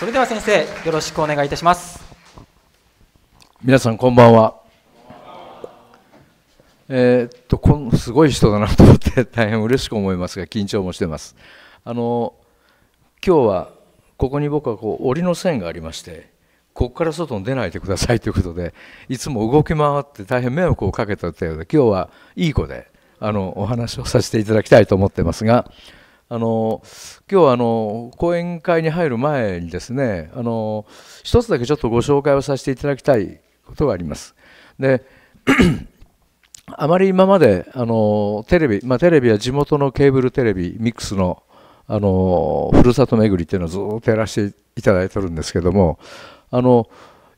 それでは先生よろしくお願いいたします皆さんこんばんはえー、っとこのすごい人だなと思って 大変嬉しく思いますが緊張もしてますあの今日はここに僕はこう檻の線がありましてここから外に出ないでくださいということでいつも動き回って大変迷惑をかけたようで今日はいい子であのお話をさせていただきたいと思ってますがあの今日はあの講演会に入る前にですねあの一つだけちょっとご紹介をさせていただきたいことがあります。であまり今まであのテレビ、まあ、テレビは地元のケーブルテレビミックスのあのふるさと巡りっていうのをずっとやらせていただいてるんですけどもあの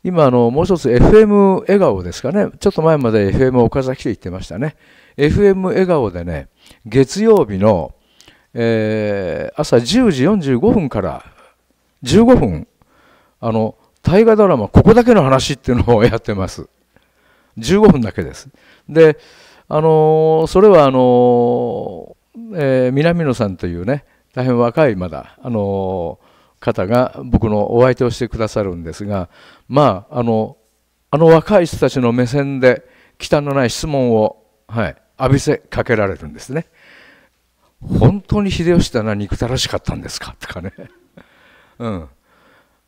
今あのもう一つ FM 笑顔ですかねちょっと前まで FM 岡崎で行ってましたね FM 笑顔でね月曜日のえー、朝10時45分から15分あの大河ドラマ「ここだけの話」っていうのをやってます15分だけですであのそれはあの、えー、南野さんというね大変若いまだあの方が僕のお相手をしてくださるんですがまああのあの若い人たちの目線で忌憚のない質問を、はい、浴びせかけられるんですね。本当に秀吉ってのは憎たらしかったんですかとかね、うん、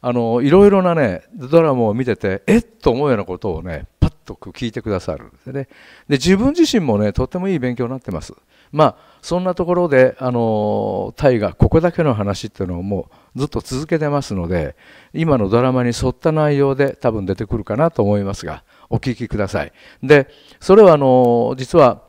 あのいろいろなねドラマを見ててえっと思うようなことをねパッと聞いてくださるんですねで自分自身もねとってもいい勉強になってますまあそんなところであのがここだけの話っていうのをもうずっと続けてますので今のドラマに沿った内容で多分出てくるかなと思いますがお聞きくださいでそれはあの実は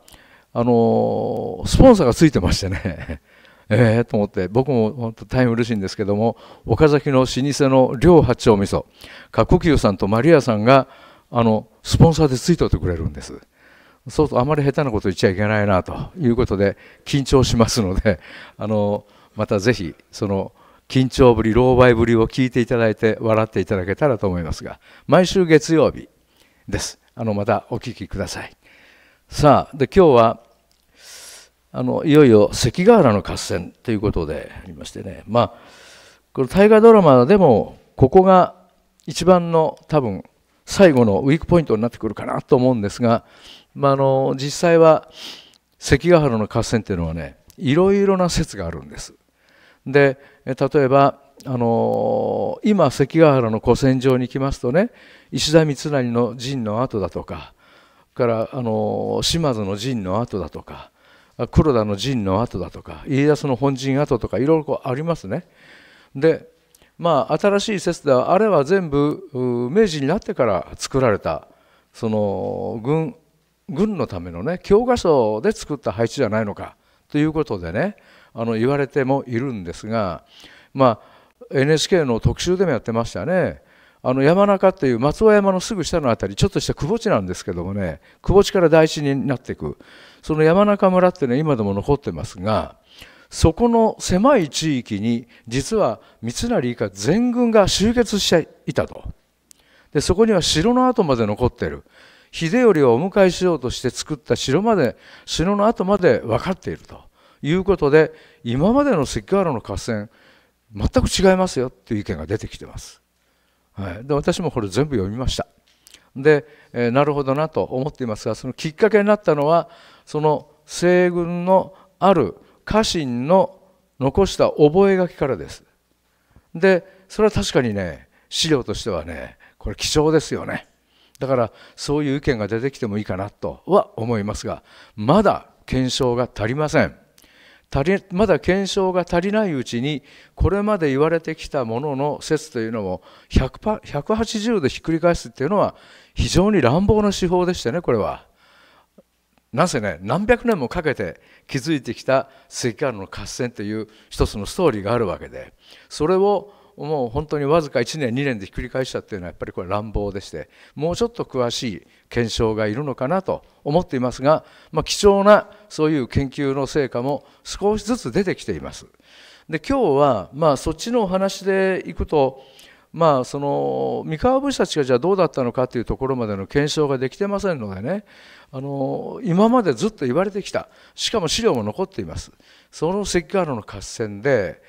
あのスポンサーがついてましてね ええと思って僕も本当大変嬉しいんですけども岡崎の老舗の両八丁味噌角こさんとマリアさんがあのスポンサーでついておいてくれるんですそうとあまり下手なこと言っちゃいけないなということで緊張しますので あのまたぜひその緊張ぶり狼狽ぶりを聞いていただいて笑っていただけたらと思いますが毎週月曜日ですあのまたお聴きくださいさあで今日はあのいよいよ関ヶ原の合戦ということでありましてねまあこの大河ドラマでもここが一番の多分最後のウィークポイントになってくるかなと思うんですが、まああ、の実際は関ヶ原の合戦っていうのはねいろいろな説があるんです。で例えばあの今関ヶ原の古戦場に来ますとね石田三成の陣の跡だとかからあの島津の陣の跡だとか黒田の陣の後だとか家康の本陣跡とかいろいろありますね。でまあ新しい説ではあれは全部明治になってから作られたその軍軍のためのね教科書で作った配置じゃないのかということでねあの言われてもいるんですがまあ NHK の特集でもやってましたねあの山中っていう松尾山のすぐ下の辺りちょっとした窪地なんですけどもね窪地から台地になっていくその山中村っていうのは今でも残ってますがそこの狭い地域に実は三成以下全軍が集結していたとでそこには城の跡まで残ってる秀頼をお迎えしようとして作った城まで城の跡まで分かっているということで今までの関ヶ原の合戦全く違いますよっていう意見が出てきてます。はい、で私もこれ全部読みましたで、えー、なるほどなと思っていますがそのきっかけになったのはその西軍のある家臣の残した覚書からですでそれは確かにね資料としてはねこれ貴重ですよねだからそういう意見が出てきてもいいかなとは思いますがまだ検証が足りません。足りまだ検証が足りないうちにこれまで言われてきたものの説というのも1 8 0度ひっくり返すっていうのは非常に乱暴な手法でしたねこれは。なんせね何百年もかけて築いてきた関ヶ原の合戦という一つのストーリーがあるわけでそれをもう本当にわずか1年2年でひっくり返したっていうのはやっぱりこれ乱暴でしてもうちょっと詳しい検証がいるのかなと思っていますが、まあ、貴重なそういう研究の成果も少しずつ出てきています。で今日はまあそっちのお話でいくとまあその三河武士たちがじゃあどうだったのかというところまでの検証ができてませんのでねあの今までずっと言われてきたしかも資料も残っていますその関ヶ原の合戦で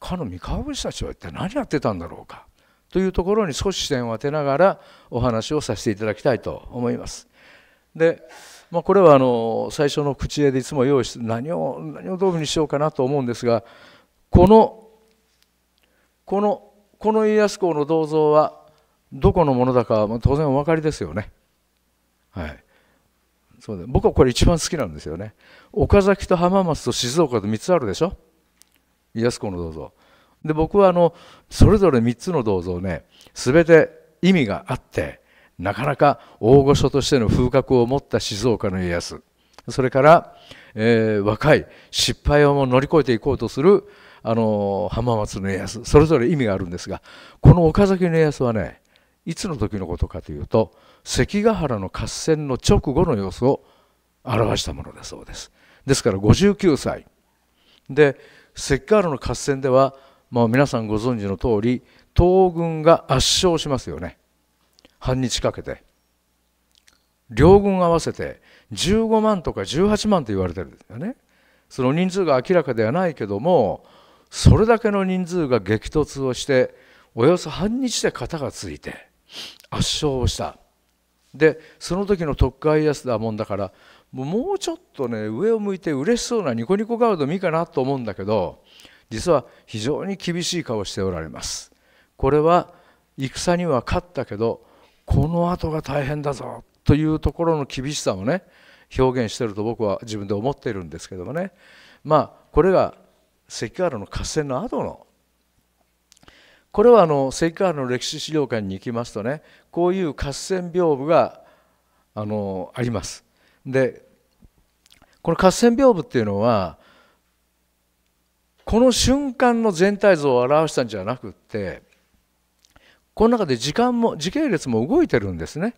かの三河武士たちは一体何やってたんだろうかというところに少し視点を当てながらお話をさせていただきたいと思います。で、まあ、これはあの最初の口絵でいつも用意して何を何をどういうふうにしようかなと思うんですがこのこのこの家康公の銅像はどこのものだか、まあ、当然お分かりですよね。はい、そうで僕はこれ一番好きなんですよね。岡崎と浜松と静岡と3つあるでしょ。安子の銅像で僕はあのそれぞれ3つの銅像ね全て意味があってなかなか大御所としての風格を持った静岡の家康それから、えー、若い失敗を乗り越えていこうとするあの浜松の家康それぞれ意味があるんですがこの岡崎の家康はねいつの時のことかというと関ヶ原の合戦の直後の様子を表したものだそうですですから59歳で関ヶ原の合戦では、まあ、皆さんご存知の通り東軍が圧勝しますよね半日かけて両軍合わせて15万とか18万と言われてるんですよねその人数が明らかではないけどもそれだけの人数が激突をしておよそ半日で肩がついて圧勝をしたでその時の特川安田もんだからもうちょっとね上を向いて嬉しそうなニコニコ顔でもいいかなと思うんだけど実は非常に厳しい顔をしておられますこれは戦には勝ったけどこの後が大変だぞというところの厳しさをね表現してると僕は自分で思っているんですけどもねまあこれが関ヶ原の合戦の後のこれはあの関ヶ原の歴史資料館に行きますとねこういう合戦屏風があのありますでこの合戦屏風っていうのはこの瞬間の全体像を表したんじゃなくってこの中で時間も時系列も動いてるんですね。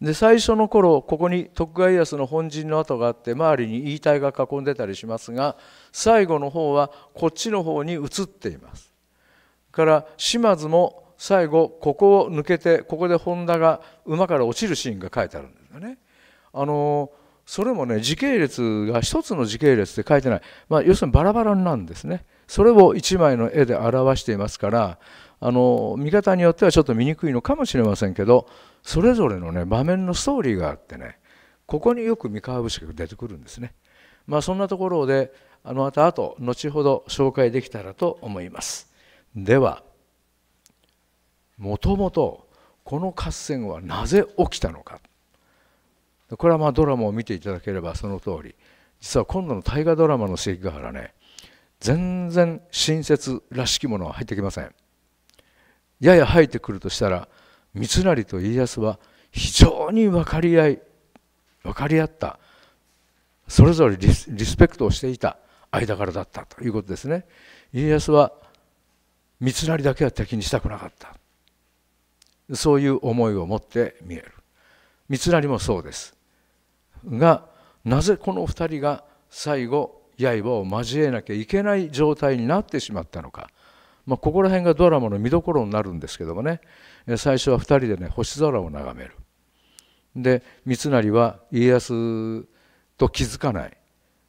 で最初の頃ここに徳川家康の本陣の跡があって周りに言いいが囲んでたりしますが最後の方はこっちの方に移っています。から島津も最後ここを抜けてここで本田が馬から落ちるシーンが書いてあるんですよね。あのそれもね時系列が一つの時系列で書いてない、まあ、要するにバラバラなんですねそれを一枚の絵で表していますからあの見方によってはちょっと見にくいのかもしれませんけどそれぞれのね場面のストーリーがあってねここによく三河節が出てくるんですね。まあ、そんなところであのまた後後ほど紹介できたらと思います。ではもともとこの合戦はなぜ起きたのか。これはまあドラマを見ていただければその通り実は今度の大河ドラマの関ヶ原ね全然新設らしきものは入ってきませんやや入ってくるとしたら三成と家康は非常に分かり合い分かり合ったそれぞれリスペクトをしていた間柄だったということですね家康は三成だけは敵にしたくなかったそういう思いを持って見える三成もそうですがなぜこの2人が最後刃を交えなきゃいけない状態になってしまったのか、まあ、ここら辺がドラマの見どころになるんですけどもね最初は2人でね星空を眺めるで三成は家康と気づかない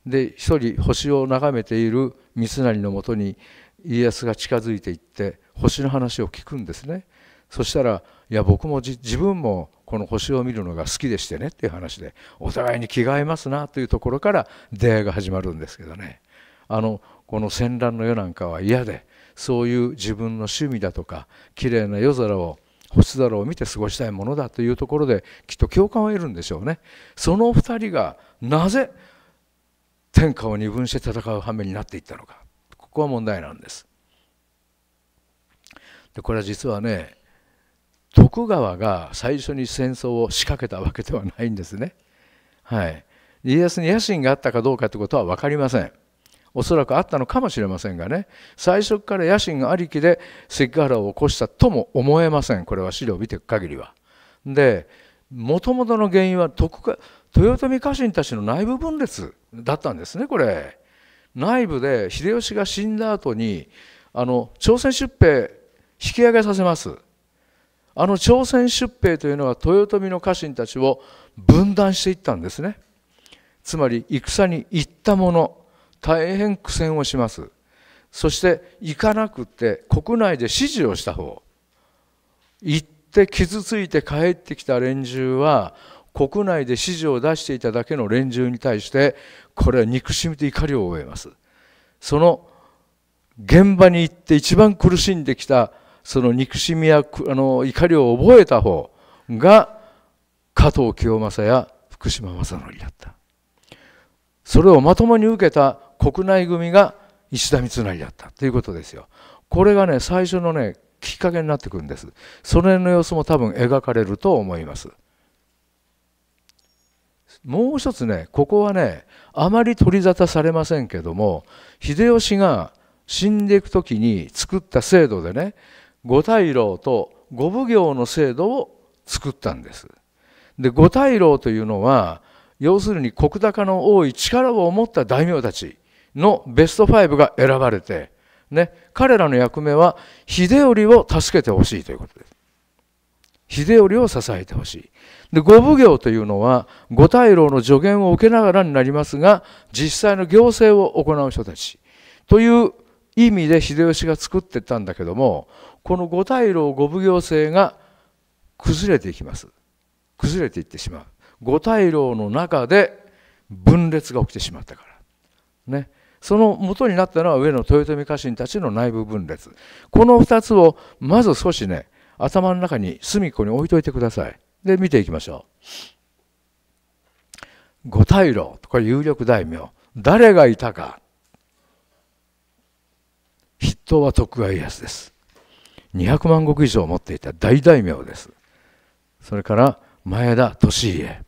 で一人星を眺めている三成のもとに家康が近づいていって星の話を聞くんですね。そしたらいや僕も自分もこの星を見るのが好きでしてねっていう話でお互いに気が合いますなというところから出会いが始まるんですけどねあのこの戦乱の世なんかは嫌でそういう自分の趣味だとか綺麗な夜空を星空を見て過ごしたいものだというところできっと共感を得るんでしょうね。その2人がなぜ天下を二分して戦う羽目になっていったのかここは問題なんです。でこれは実はね徳川が最初に戦争を仕掛けたわけではないんですね。はい、家康に野心があったかどうかということは分かりません。おそらくあったのかもしれませんがね最初から野心ありきで関ヶ原を起こしたとも思えませんこれは資料を見ていく限りは。でもともとの原因は徳川豊臣家臣たちの内部分裂だったんですねこれ。内部で秀吉が死んだ後にあの朝鮮出兵引き上げさせます。あの朝鮮出兵というのは豊臣の家臣たちを分断していったんですねつまり戦に行った者大変苦戦をしますそして行かなくて国内で支持をした方行って傷ついて帰ってきた連中は国内で指示を出していただけの連中に対してこれは憎しみと怒りを覚えますその現場に行って一番苦しんできたその憎しみやあの怒りを覚えた方が加藤清正や福島正則だったそれをまともに受けた国内組が石田三成だったということですよこれがね最初のねきっかけになってくるんですその辺の様子も多分描かれると思いますもう一つねここはねあまり取り沙汰されませんけども秀吉が死んでいく時に作った制度でね五大老と五奉行の制度を作ったんです。で五大老というのは要するに石高の多い力を持った大名たちのベスト5が選ばれて、ね、彼らの役目は秀頼を助けてほしいということです。秀頼を支えてほしい。で五奉行というのは五大老の助言を受けながらになりますが実際の行政を行う人たちという意味で秀吉が作ってったんだけどもこの五大老五奉行制が崩れていきます崩れていってしまう五大老の中で分裂が起きてしまったから、ね、その元になったのは上の豊臣家臣たちの内部分裂この2つをまず少しね頭の中に隅っこに置いといてくださいで見ていきましょう五大老これ有力大名誰がいたか筆頭は徳川家康です200万石以上持っていた大大名ですそれから前田利家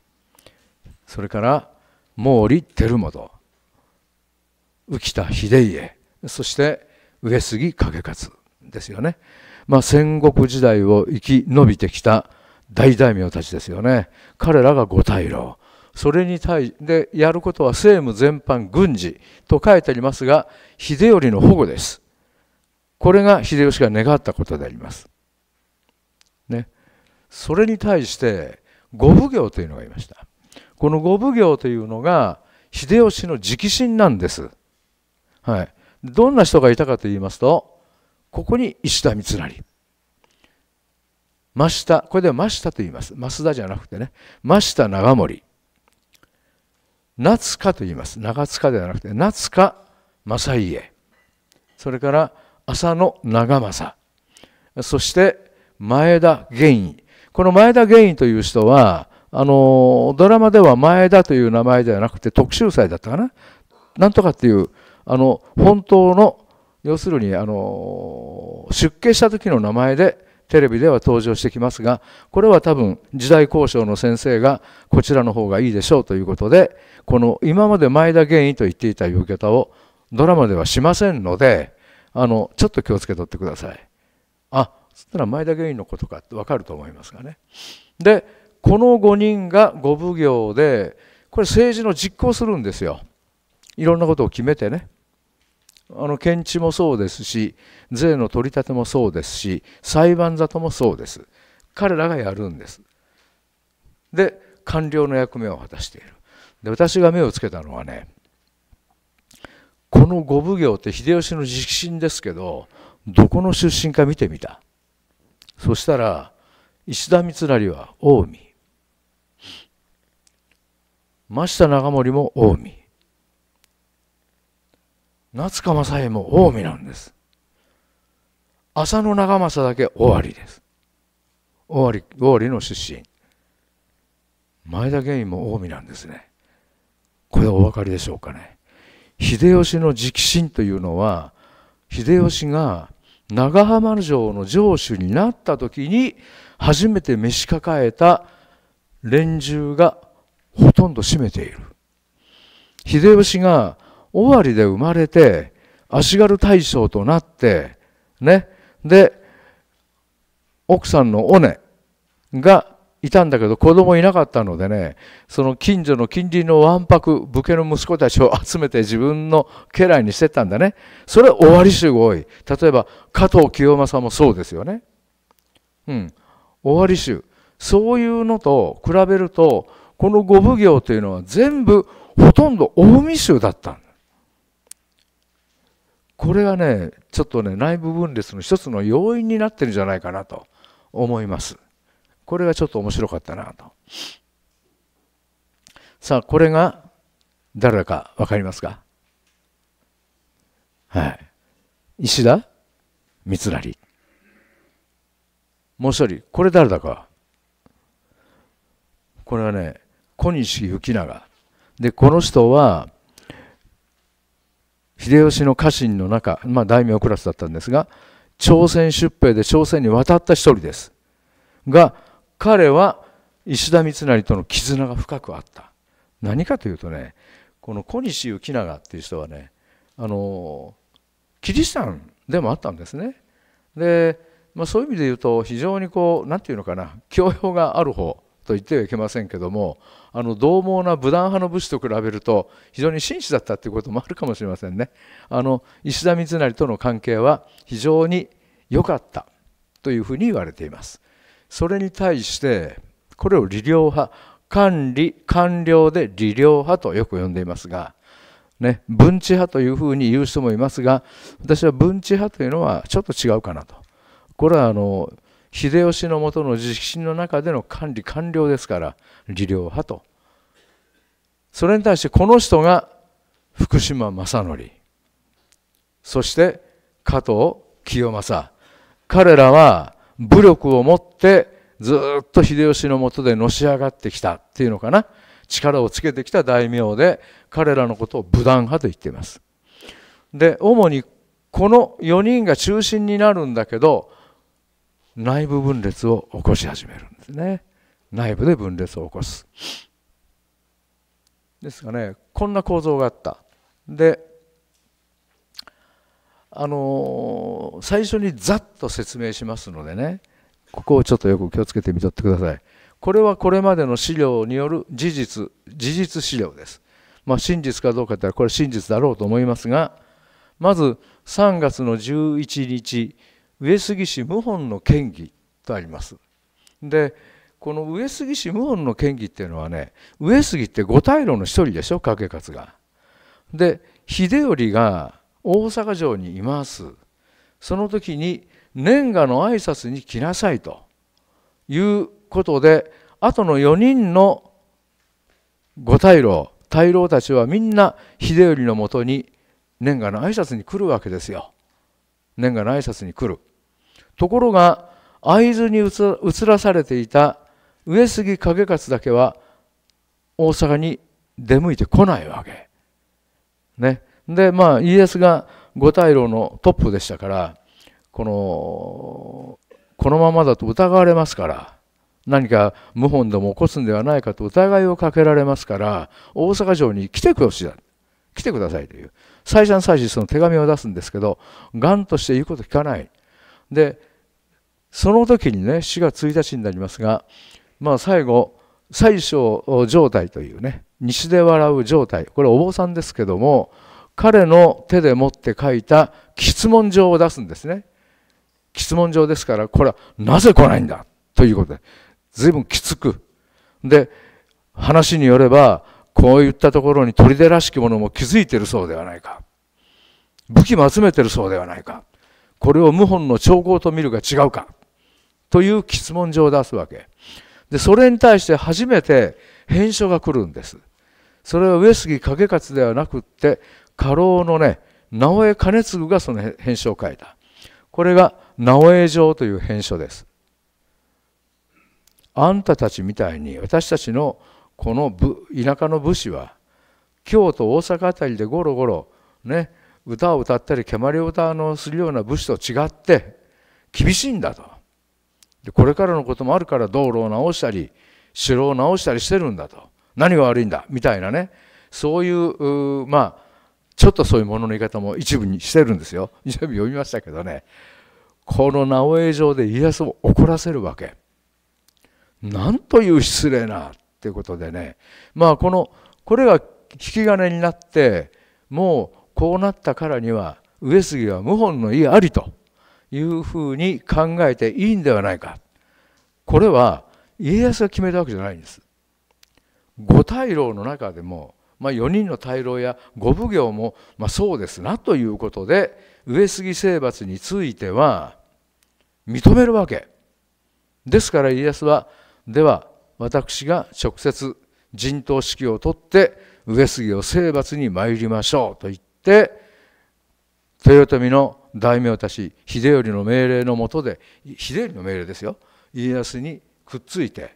それから毛利輝元浮田秀家そして上杉景勝ですよね、まあ、戦国時代を生き延びてきた大大名たちですよね彼らが五大老それに対でやることは政務全般軍事と書いてありますが秀頼の保護ですこれが秀吉が願ったことであります。ね、それに対して五奉行というのがいました。この五奉行というのが秀吉の直臣なんです。はい、どんな人がいたかと言いますとここに石田三成。増田これで増田と言います増田じゃなくてね増田長森夏塚と言います長塚ではなくて夏塚正家それから浅野長政そして前田玄一この前田玄一という人はあのドラマでは前田という名前ではなくて特集祭だったかななんとかっていうあの本当の要するにあの出家した時の名前でテレビでは登場してきますがこれは多分時代交渉の先生がこちらの方がいいでしょうということでこの今まで前田玄一と言っていた言び方をドラマではしませんのであのちょっと気をつけとってください。あそしたら前田議員のことかって分かると思いますがね。でこの5人が五奉行でこれ政治の実行するんですよ。いろんなことを決めてね。あの検地もそうですし税の取り立てもそうですし裁判沙汰もそうです彼らがやるんですで官僚の役目を果たしているで私が目をつけたのはねこの五奉行って秀吉の実進ですけどどこの出身か見てみたそしたら石田三成は近江増田長森も近江夏川正平も近江なんです浅野長政だけ尾張です尾張尾張の出身前田源員も近江なんですねこれお分かりでしょうかね秀吉の直臣というのは秀吉が長浜城の城主になった時に初めて召し抱えた連中がほとんど占めている秀吉が尾張で生まれて足軽大将となってねで奥さんの尾根がいたんだけど子供いなかったのでねその近所の近隣のわんぱく武家の息子たちを集めて自分の家来にしてったんだねそれ終わり衆が多い例えば加藤清正もそうですよねうん終わり衆そういうのと比べるとこの五奉行というのは全部ほとんど近江衆だったこれがねちょっとね内部分裂の一つの要因になってるんじゃないかなと思います。これがちょっと面白かったなとさあこれが誰だか分かりますかはい石田三成もう一人これ誰だかこれはね小西行長でこの人は秀吉の家臣の中、まあ、大名クラスだったんですが朝鮮出兵で朝鮮に渡った一人ですが彼は石田三成との絆が深くあった何かというとねこの小西行長っていう人はねあのキリシタンでもあったんですねで、まあ、そういう意味で言うと非常にこう何て言うのかな教養がある方と言ってはいけませんけどもあの獰猛な武断派の武士と比べると非常に紳士だったっていうこともあるかもしれませんねあの石田三成との関係は非常に良かったというふうに言われていますそれに対してこれを理量派管理官僚で理量派とよく呼んでいますが、ね、分治派というふうに言う人もいますが私は分治派というのはちょっと違うかなとこれはあの秀吉のもとの自信の中での管理官僚ですから理量派とそれに対してこの人が福島正則そして加藤清正彼らは武力を持ってずっと秀吉のもとでのし上がってきたっていうのかな力をつけてきた大名で彼らのことを武断派と言っています。で主にこの4人が中心になるんだけど内部分裂を起こし始めるんですね内部で分裂を起こすですがねこんな構造があったであの最初にざっと説明しますのでねここをちょっとよく気をつけて見とってください。これはこれまでの資料による事実事実資料です。まあ、真実かどうかってこれ真実だろうと思いますがまず3月の11日上杉氏謀反の県議とあります。でこの上杉氏謀反の県議っていうのはね上杉って五大老の一人でしょ掛勝が。で秀頼が大阪城にいますその時に年賀の挨拶に来なさいということであとの4人の五大老大老たちはみんな秀頼のもとに年賀の挨拶に来るわけですよ年賀の挨拶に来るところが会津に移らされていた上杉景勝だけは大阪に出向いてこないわけねでまあ家康が五大老のトップでしたからこのこのままだと疑われますから何か謀反でも起こすんではないかと疑いをかけられますから大阪城に来てください来てくださいという最三再四その手紙を出すんですけどんとして言うこと聞かないでその時にね4月1日になりますがまあ最後最小状態というね西で笑う状態これお坊さんですけども彼の手で持って書いた質問状を出すんですね。質問状ですから、これはなぜ来ないんだということで、随分きつく。で、話によれば、こういったところに砦らしきものも気づいてるそうではないか。武器も集めてるそうではないか。これを謀反の兆候と見るが違うか。という質問状を出すわけ。で、それに対して初めて返書が来るんです。それは上杉景勝ではなくって、家老のね直江兼次がその編書を書いたこれが直江城という編書ですあんたたちみたいに私たちのこの田舎の武士は京都大阪辺りでゴロゴロね歌を歌ったり蹴鞠を歌のするような武士と違って厳しいんだとでこれからのこともあるから道路を直したり城を直したりしてるんだと何が悪いんだみたいなねそういうまあちょっとそういうものの言い方も一部にしてるんですよ 一部読みましたけどねこの直江城で家康を怒らせるわけなんという失礼なっていうことでねまあこのこれが引き金になってもうこうなったからには上杉は謀反の意ありというふうに考えていいんではないかこれは家康が決めたわけじゃないんです五大老の中でもまあ、4人の大老や五奉行も、まあ、そうですなということで上杉征伐については認めるわけですから家康はでは私が直接陣頭指揮を取って上杉を征伐に参りましょうと言って豊臣の大名たち秀頼の命令のもとで秀頼の命令ですよ家康にくっついて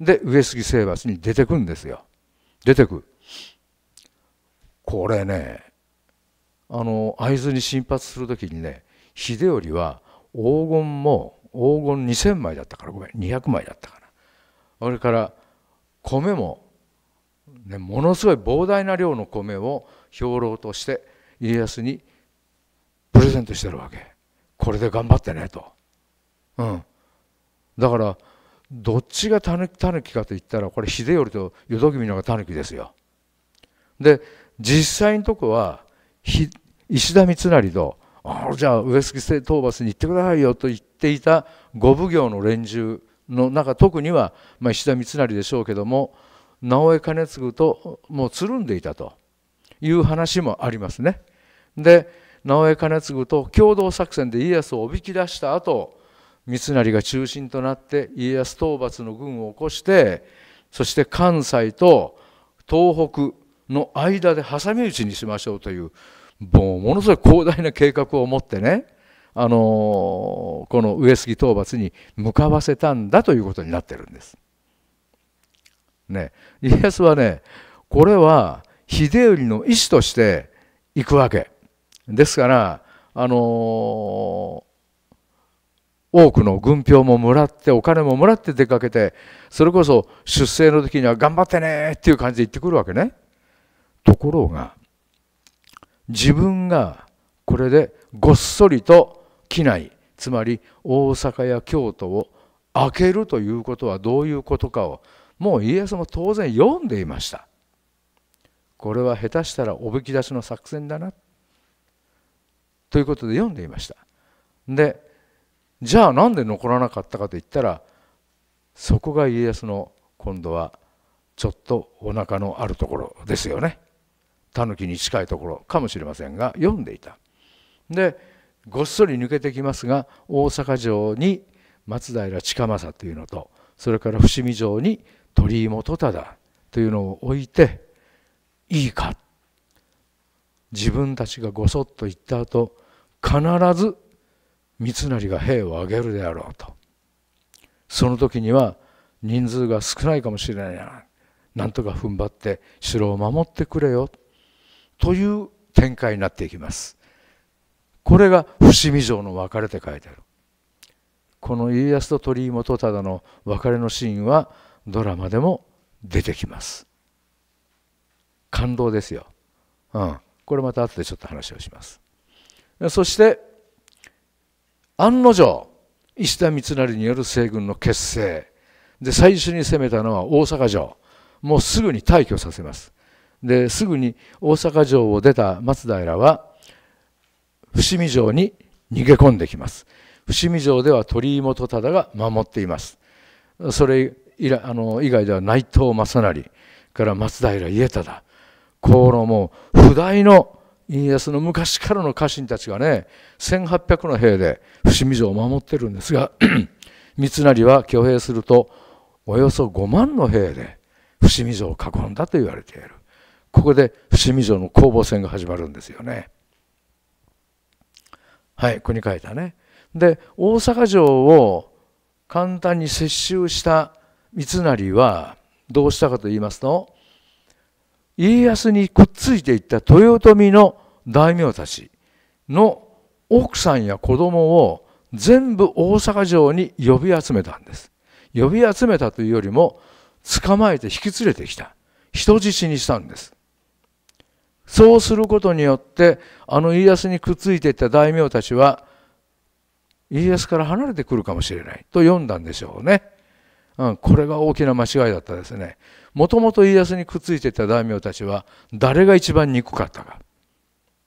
で上杉征伐に出てくんですよ出てくこれねあの会津に進発する時にね秀頼は黄金も黄金2,000枚だったからごめん200枚だったからそれから米も、ね、ものすごい膨大な量の米を兵糧として家康にプレゼントしてるわけこれで頑張ってねと、うん、だからどっちがたぬきかといったらこれ秀頼と淀君のがタヌキですよで実際のとこは石田三成とあじゃあ上杉討伐に行ってくださいよと言っていた五奉行の連中の中特には、まあ、石田三成でしょうけども直江兼次ともうつるんでいたという話もありますね。で直江兼次と共同作戦で家康をおびき出した後三成が中心となって家康討伐の軍を起こしてそして関西と東北の間で挟み撃ちにしましょうというもうものすごい広大な計画を持ってねあのこの上杉討伐に向かわせたんだということになってるんです。ね、家康はねこれは秀頼の意思として行くわけですからあの多くの軍票ももらってお金ももらって出かけてそれこそ出征の時には頑張ってねっていう感じで行ってくるわけね。ところが自分がこれでごっそりと機内つまり大阪や京都を開けるということはどういうことかをもう家康も当然読んでいましたこれは下手したらおびき出しの作戦だなということで読んでいましたでじゃあなんで残らなかったかといったらそこが家康の今度はちょっとお腹のあるところですよねタヌキに近いところかもしれませんが読んでいた。でごっそり抜けてきますが大阪城に松平近政というのとそれから伏見城に鳥居元忠というのを置いていいか自分たちがごそっと言った後必ず三成が兵を挙げるであろうとその時には人数が少ないかもしれないななんとか踏ん張って城を守ってくれよという展開になっていきますこれが伏見城の別れて書いてあるこの家康と鳥居元忠の別れのシーンはドラマでも出てきます感動ですよ、うん、これまた後でちょっと話をしますそして案の定石田三成による西軍の結成で最初に攻めたのは大阪城もうすぐに退去させますですぐに大阪城を出た松平は伏見城に逃げ込んできます伏見城では鳥居元忠が守っていますそれ以外では内藤正成から松平家忠このもう不代の家康の昔からの家臣たちがね1800の兵で伏見城を守ってるんですが 三成は挙兵するとおよそ5万の兵で伏見城を囲んだと言われているここで伏見城の攻防戦が始まるんですよね。はい、ここに書いたね。で、大阪城を簡単に接収した三成はどうしたかと言いますと、家康にくっついていった豊臣の大名たちの奥さんや子供を全部大阪城に呼び集めたんです。呼び集めたというよりも、捕まえて引き連れてきた。人質にしたんです。そうすることによってあの家康にくっついていった大名たちは家康から離れてくるかもしれないと読んだんでしょうね。うん、これが大きな間違いだったですね。もともと家康にくっついていた大名たちは誰が一番憎かったか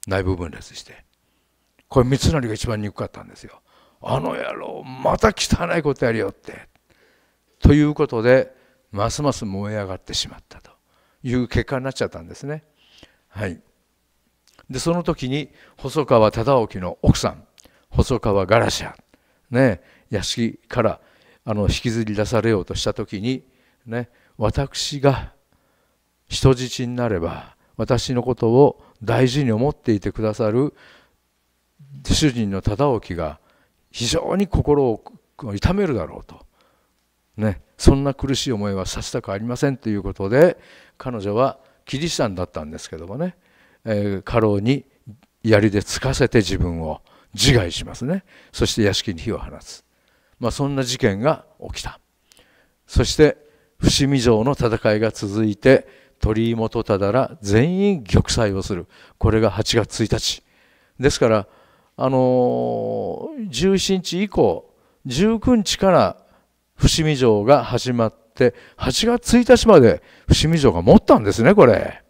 内部分裂してこれ三成が一番憎かったんですよ。あの野郎また汚いことやりよって。ということでますます燃え上がってしまったという結果になっちゃったんですね。はいでその時に細川忠興の奥さん細川ガラシャ、ね、屋敷からあの引きずり出されようとした時に、ね、私が人質になれば私のことを大事に思っていてくださる主人の忠興が非常に心を痛めるだろうと、ね、そんな苦しい思いはさせたくありませんということで彼女はキリシタンだったんですけどもね、えー、過労に槍でつかせて自分を自害しますねそして屋敷に火を放つ、まあ、そんな事件が起きたそして伏見城の戦いが続いて鳥居元忠ら全員玉砕をするこれが8月1日ですからあのー、17日以降19日から伏見城が始まっって8月1日まで伏見城が持ったんですねこれ。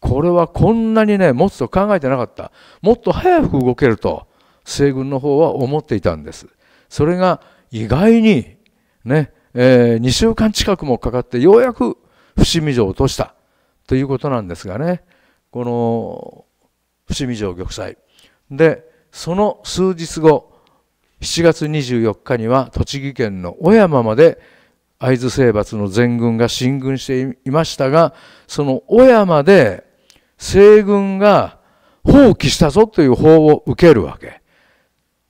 これはこんなにね持つと考えてなかったもっと早く動けると西軍の方は思っていたんですそれが意外にね、えー、2週間近くもかかってようやく伏見城を落としたということなんですがねこの伏見城玉砕でその数日後7月24日には栃木県の小山まで会津征伐の全軍が進軍していましたがその小山で西軍が放棄したぞという法を受けるわけ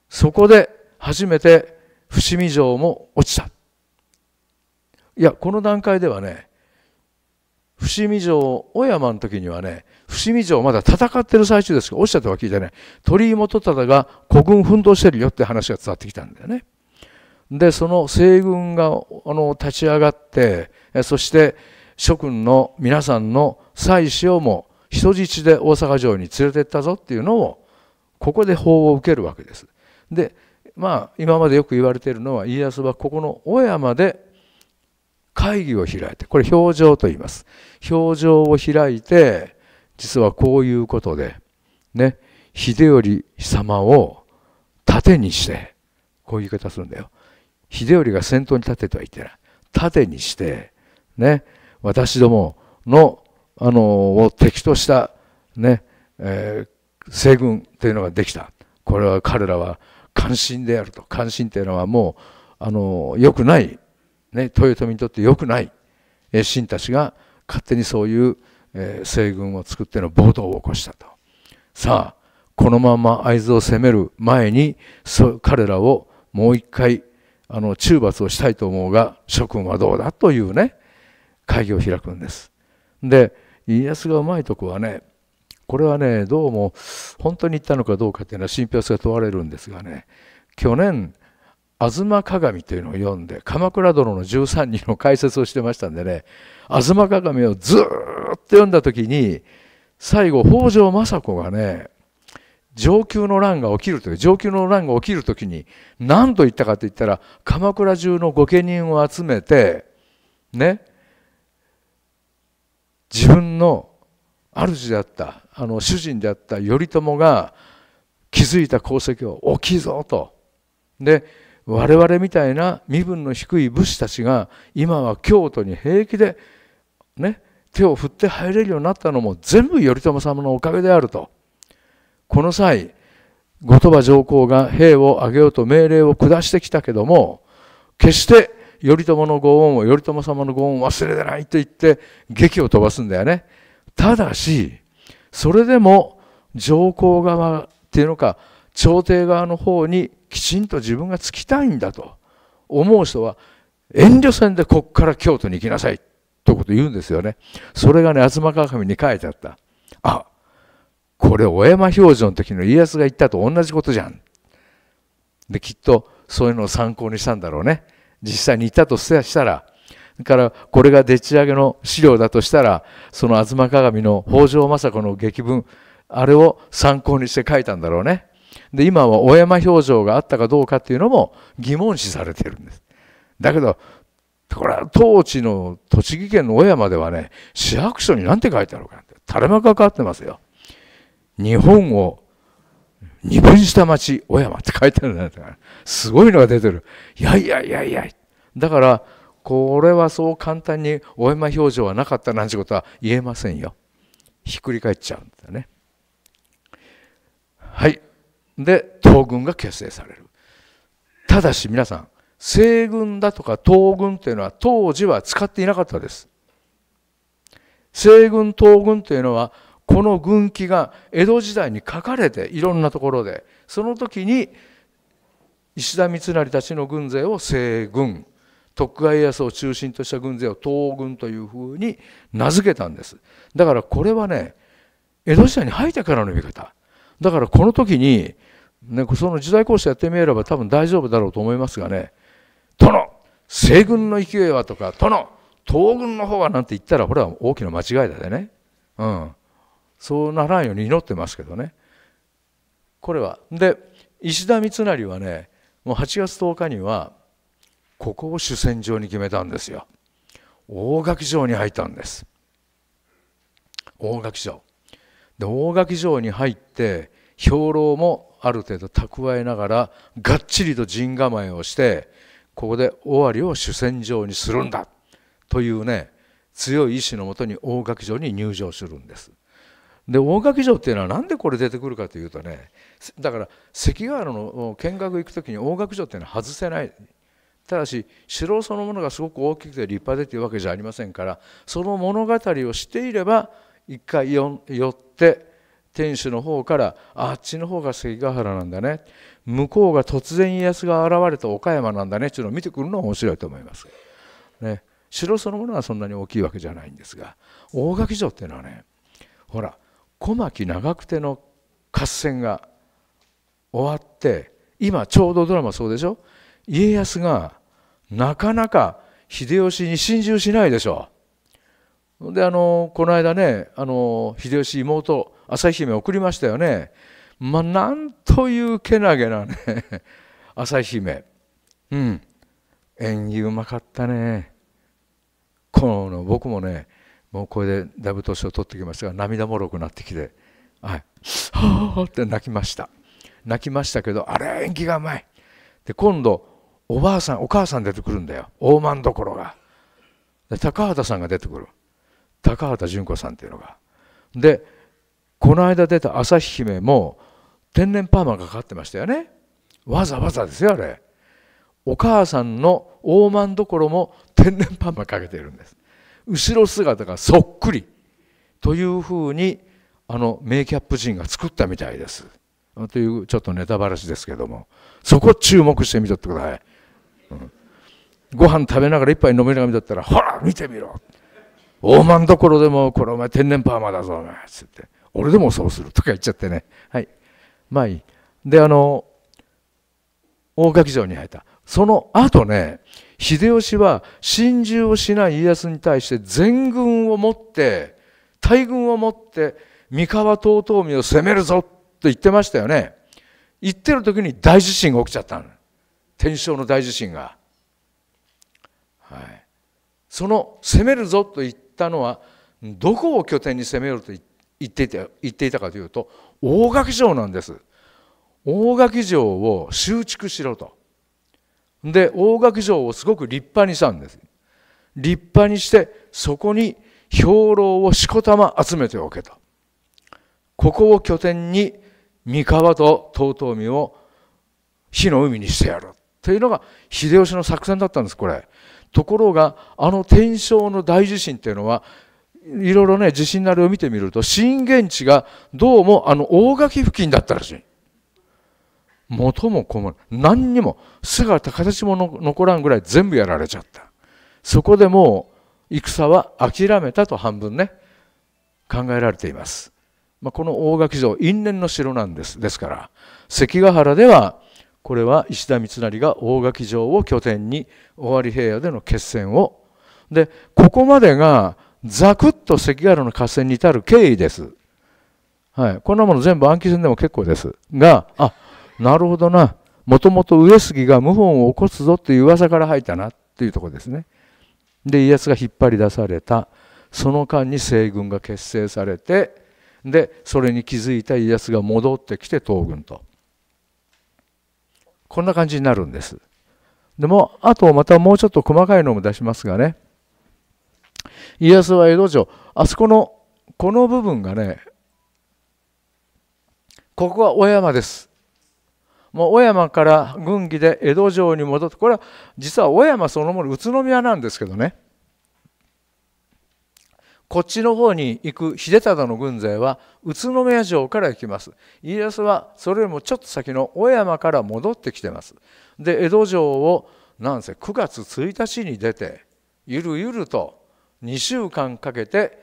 そこで初めて伏見城も落ちたいやこの段階ではね伏見城小山の時にはね伏見城まだ戦ってる最中ですけど落ちたとは聞いてね鳥居元忠が孤軍奮闘してるよって話が伝わってきたんだよね。でその西軍があの立ち上がってそして諸君の皆さんの妻子をも人質で大阪城に連れてったぞっていうのをここで法を受けるわけです。でまあ今までよく言われているのは家康はここの小山で会議を開いてこれ表情と言います表情を開いて実はこういうことでね秀頼様を盾にしてこういう言い方するんだよ秀頼が先頭に立てとは言ってない盾にして、ね、私どものあのを敵とした、ねえー、西軍というのができたこれは彼らは関心であると関心というのはもうあのよくない、ね、豊臣にとってよくない神たちが勝手にそういう、えー、西軍を作っての暴動を起こしたとさあこのまま会津を攻める前に彼らをもう一回あの中罰をしたいと思うが諸君はどうだというね会議を開くんです。で家康がうまいとこはねこれはねどうも本当に言ったのかどうかっていうのは信憑性が問われるんですがね去年「吾妻鏡」というのを読んで「鎌倉殿の13人」の解説をしてましたんでね「吾妻鏡」をずっと読んだ時に最後北条政子がね上級の乱が起きるという上級の乱が起きる時に何と言ったかと言ったら鎌倉中の御家人を集めてね自分の主であったあの主人であった頼朝が築いた功績を大きいぞと。で我々みたいな身分の低い武士たちが今は京都に平気でね手を振って入れるようになったのも全部頼朝様のおかげであると。この際後鳥羽上皇が兵を挙げようと命令を下してきたけども決して頼朝のご恩を頼朝様のご恩を忘れてないと言って劇を飛ばすんだよね。ただしそれでも上皇側っていうのか朝廷側の方にきちんと自分がつきたいんだと思う人は遠慮せんでこっから京都に行きなさいいうこと言うんですよね。それがね、吾鏡に書いてあった。あ、これ小山表情の時の家康が言ったと同じことじゃん。できっとそういうのを参考にしたんだろうね。実際に言ったとしたらだからこれがでっち上げの資料だとしたらその「吾妻鏡」の北条政子の劇文あれを参考にして書いたんだろうね。で今は小山表情があったかどうかっていうのも疑問視されてるんです。だけどこれは当地の栃木県の小山ではね市役所に何て書いてあるかって垂れ幕がかかってますよ。日本を二分した町、小山って書いてあるんだから、すごいのが出てる。いやいやいやいや。だから、これはそう簡単に小山表情はなかったなんてことは言えませんよ。ひっくり返っちゃうんだね。はい。で、東軍が結成される。ただし皆さん、西軍だとか東軍というのは当時は使っていなかったです。西軍東軍というのはこの軍記が江戸時代に書かれていろんなところでその時に石田三成たちの軍勢を西軍徳川家康を中心とした軍勢を東軍というふうに名付けたんですだからこれはね江戸時代に入ってからのび方だからこの時に、ね、その時代講師やってみれば多分大丈夫だろうと思いますがね「殿西軍の勢いは」とか「殿東軍の方は」なんて言ったらこれは大きな間違いだよね。うんそうならんように祈ってますけどねこれはで石田三成はねもう8月10日にはここを主戦場に決めたんですよ大垣城に入ったんです大垣城で大垣城に入って兵糧もある程度蓄えながらがっちりと陣構えをしてここで尾張を主戦場にするんだというね強い意志のもとに大垣城に入城するんです。で大垣城っていうのはなんでこれ出てくるかというとねだから関ヶ原の見学行く時に大垣城っていうのは外せないただし城そのものがすごく大きくて立派でというわけじゃありませんからその物語をしていれば一回寄って天守の方からあっちの方が関ヶ原なんだね向こうが突然家康が現れた岡山なんだねっていうのを見てくるのは面白いと思います。ね、城そのものはそんなに大きいわけじゃないんですが大垣城っていうのはねほら小牧長久手の合戦が終わって今ちょうどドラマそうでしょ家康がなかなか秀吉に心中しないでしょであのこの間ねあの秀吉妹朝日姫送りましたよねまあなんというけなげなね 朝日姫うん縁起うまかったねこの僕もねもうこれでだいぶ年を取ってきましたが涙もろくなってきて「はい、はあ」って泣きました泣きましたけどあれ縁起がうまいで今度おばあさんお母さん出てくるんだよ大満どころがで高畑さんが出てくる高畑淳子さんっていうのがでこの間出た朝日姫も天然パーマがかかってましたよねわざわざですよあれお母さんの大満どころも天然パーマかけてるんです後ろ姿がそっくりというふうにあのメイキャップ人が作ったみたいです。というちょっとネタばらしですけどもそこ注目してみとってください。うん、ご飯食べながら一杯飲めながら見とったら「ほら見てみろ!」「大んどころでもこれお前天然パーマだぞお前」つって「俺でもそうする」とか言っちゃってねはいまあいい。であの大垣城に入ったその後ね秀吉は心中をしない家康に対して全軍を持って大軍を持って三河遠江を攻めるぞと言ってましたよね言ってる時に大地震が起きちゃったの天正の大地震が、はい、その攻めるぞと言ったのはどこを拠点に攻めようと言っていた言っていたかというと大垣城なんです大垣城を修築しろとで大垣城をすごく立派にしたんです立派にしてそこに兵糧をしこたま集めておけとここを拠点に三河と遠江を火の海にしてやるというのが秀吉の作戦だったんですこれところがあの天正の大地震っていうのはいろいろね地震なりを見てみると震源地がどうもあの大垣付近だったらしい元も子も何にも姿形も残らんぐらい全部やられちゃったそこでもう戦は諦めたと半分ね考えられています、まあ、この大垣城因縁の城なんですですから関ヶ原ではこれは石田三成が大垣城を拠点に尾張平野での決戦をでここまでがザクッと関ヶ原の合戦に至る経緯です、はい、こんなもの全部暗記戦でも結構ですがあなるほどなもともと上杉が謀反を起こすぞという噂から入ったなというとこですね。で家康が引っ張り出されたその間に西軍が結成されてでそれに気づいた家康が戻ってきて東軍とこんな感じになるんです。でもあとまたもうちょっと細かいのも出しますがね家康は江戸城あそこのこの部分がねここは小山ですもう小山から軍議で江戸城に戻ってこれは実は小山そのもの宇都宮なんですけどねこっちの方に行く秀忠の軍勢は宇都宮城から行きます家康はそれよりもちょっと先の小山から戻ってきてますで江戸城をなんせ9月1日に出てゆるゆると2週間かけて